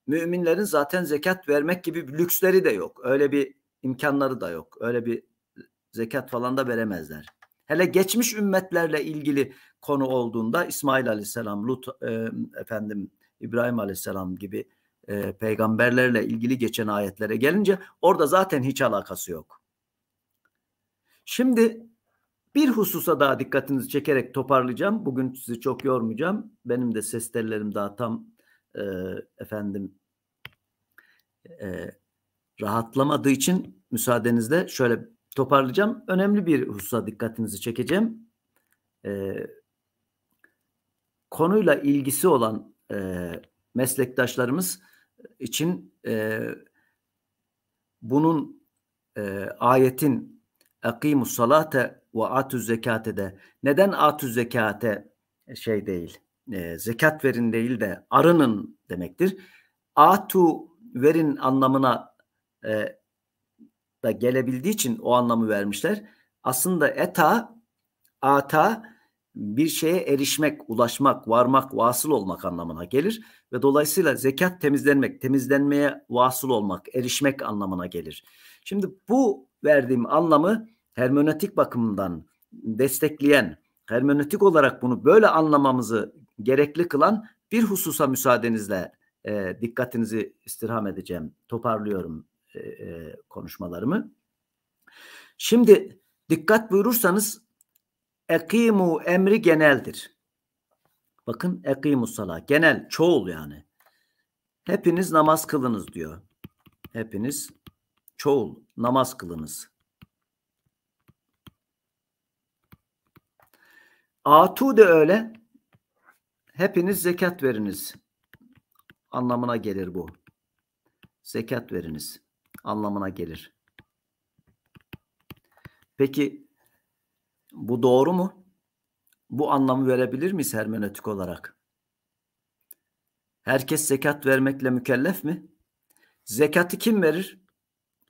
müminlerin zaten zekat vermek gibi lüksleri de yok. Öyle bir imkanları da yok. Öyle bir zekat falan da veremezler. Hele geçmiş ümmetlerle ilgili konu olduğunda İsmail Aleyhisselam, Lut e, efendim İbrahim Aleyhisselam gibi e, peygamberlerle ilgili geçen ayetlere gelince orada zaten hiç alakası yok. Şimdi bir hususa daha dikkatinizi çekerek toparlayacağım. Bugün sizi çok yormayacağım. Benim de ses tellerim daha tam e, efendim e, rahatlamadığı için müsaadenizle şöyle toparlayacağım. Önemli bir hususa dikkatinizi çekeceğim. E, konuyla ilgisi olan e, meslektaşlarımız için e, bunun e, ayetin akimus salate ve atü zekate de neden atü zekate e, şey değil e, zekat verin değil de arının demektir. Atu verin anlamına e, da gelebildiği için o anlamı vermişler. Aslında eta ata bir şeye erişmek, ulaşmak, varmak, vasıl olmak anlamına gelir ve dolayısıyla zekat temizlenmek, temizlenmeye vasıl olmak, erişmek anlamına gelir. Şimdi bu verdiğim anlamı hermenötik bakımından destekleyen, hermenötik olarak bunu böyle anlamamızı gerekli kılan bir hususa müsaadenizle e, dikkatinizi istirham edeceğim. Toparlıyorum e, e, konuşmalarımı. Şimdi dikkat buyurursanız ekimu emri geneldir. Bakın ekimu sala genel çoğul yani. Hepiniz namaz kılınız diyor. Hepiniz çoğul namaz kılınız. Atu de öyle. Hepiniz zekat veriniz. Anlamına gelir bu. Zekat veriniz. Anlamına gelir. Peki bu doğru mu? Bu anlamı verebilir miyiz hermenötik olarak? Herkes zekat vermekle mükellef mi? Zekatı kim verir?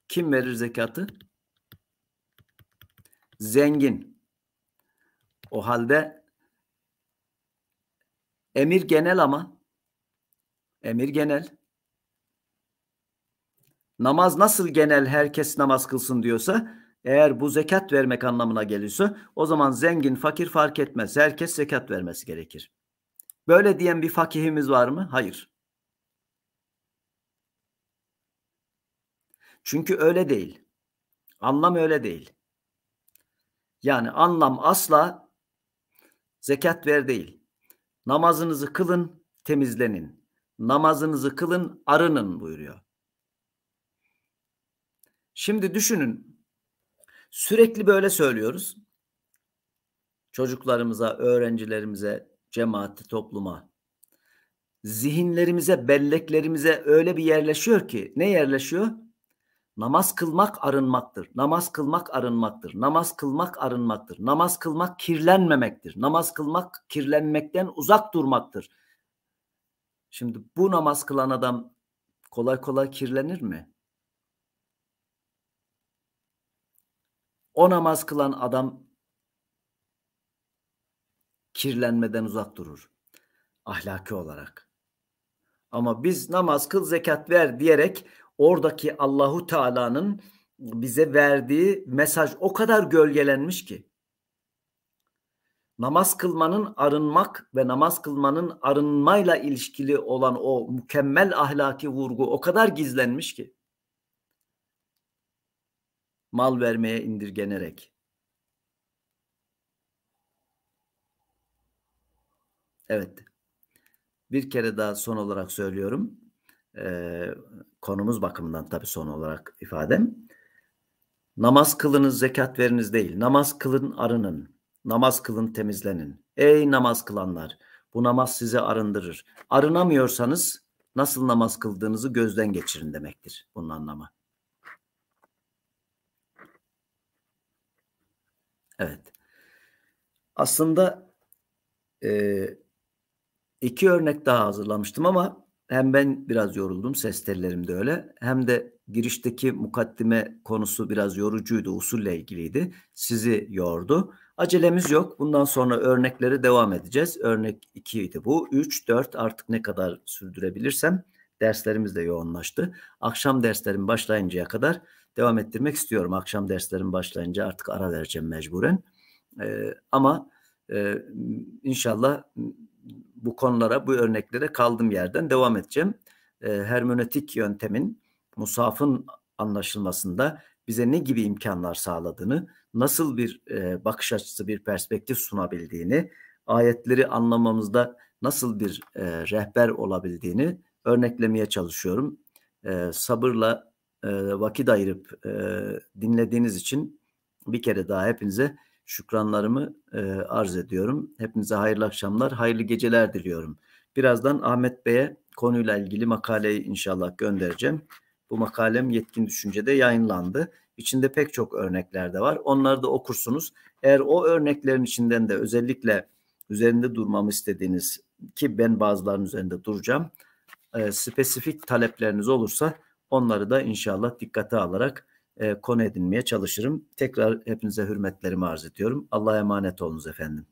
Kim verir zekatı? Zengin. O halde emir genel ama emir genel. Namaz nasıl genel herkes namaz kılsın diyorsa eğer bu zekat vermek anlamına gelirse o zaman zengin fakir fark etmez. Herkes zekat vermesi gerekir. Böyle diyen bir fakihimiz var mı? Hayır. Çünkü öyle değil. Anlam öyle değil. Yani anlam asla zekat ver değil. Namazınızı kılın, temizlenin. Namazınızı kılın, arının buyuruyor. Şimdi düşünün. Sürekli böyle söylüyoruz. Çocuklarımıza, öğrencilerimize, cemaati, topluma. Zihinlerimize, belleklerimize öyle bir yerleşiyor ki ne yerleşiyor? Namaz kılmak arınmaktır. Namaz kılmak arınmaktır. Namaz kılmak arınmaktır. Namaz kılmak kirlenmemektir. Namaz kılmak kirlenmekten uzak durmaktır. Şimdi bu namaz kılan adam kolay kolay kirlenir mi? O namaz kılan adam kirlenmeden uzak durur ahlaki olarak. Ama biz namaz kıl zekat ver diyerek oradaki Allahu Teala'nın bize verdiği mesaj o kadar gölgelenmiş ki namaz kılmanın arınmak ve namaz kılmanın arınmayla ilişkili olan o mükemmel ahlaki vurgu o kadar gizlenmiş ki mal vermeye indirgenerek Evet. Bir kere daha son olarak söylüyorum e, konumuz bakımından tabii son olarak ifadem. Namaz kılınız, zekat veriniz değil. Namaz kılın, arının. Namaz kılın, temizlenin. Ey namaz kılanlar, bu namaz sizi arındırır. Arınamıyorsanız nasıl namaz kıldığınızı gözden geçirin demektir bunun anlamı. Evet. Aslında e, iki örnek daha hazırlamıştım ama hem ben biraz yoruldum ses tellerim de öyle hem de girişteki mukaddime konusu biraz yorucuydu usulle ilgiliydi sizi yordu. Acelemiz yok bundan sonra örnekleri devam edeceğiz örnek 2 idi bu 3 4 artık ne kadar sürdürebilirsem derslerimiz de yoğunlaştı. Akşam derslerim başlayıncaya kadar devam ettirmek istiyorum akşam derslerim başlayınca artık ara vereceğim mecburen ee, ama e, inşallah bu konulara, bu örneklere kaldığım yerden devam edeceğim. E, ee, hermenötik yöntemin musafın anlaşılmasında bize ne gibi imkanlar sağladığını, nasıl bir e, bakış açısı, bir perspektif sunabildiğini, ayetleri anlamamızda nasıl bir e, rehber olabildiğini örneklemeye çalışıyorum. E, sabırla e, vakit ayırıp e, dinlediğiniz için bir kere daha hepinize şükranlarımı e, arz ediyorum. Hepinize hayırlı akşamlar, hayırlı geceler diliyorum. Birazdan Ahmet Bey'e konuyla ilgili makaleyi inşallah göndereceğim. Bu makalem Yetkin Düşünce'de yayınlandı. İçinde pek çok örnekler de var. Onları da okursunuz. Eğer o örneklerin içinden de özellikle üzerinde durmamı istediğiniz ki ben bazılarının üzerinde duracağım. E, spesifik talepleriniz olursa onları da inşallah dikkate alarak e, konu edinmeye çalışırım. Tekrar hepinize hürmetlerimi arz ediyorum. Allah'a emanet olunuz efendim.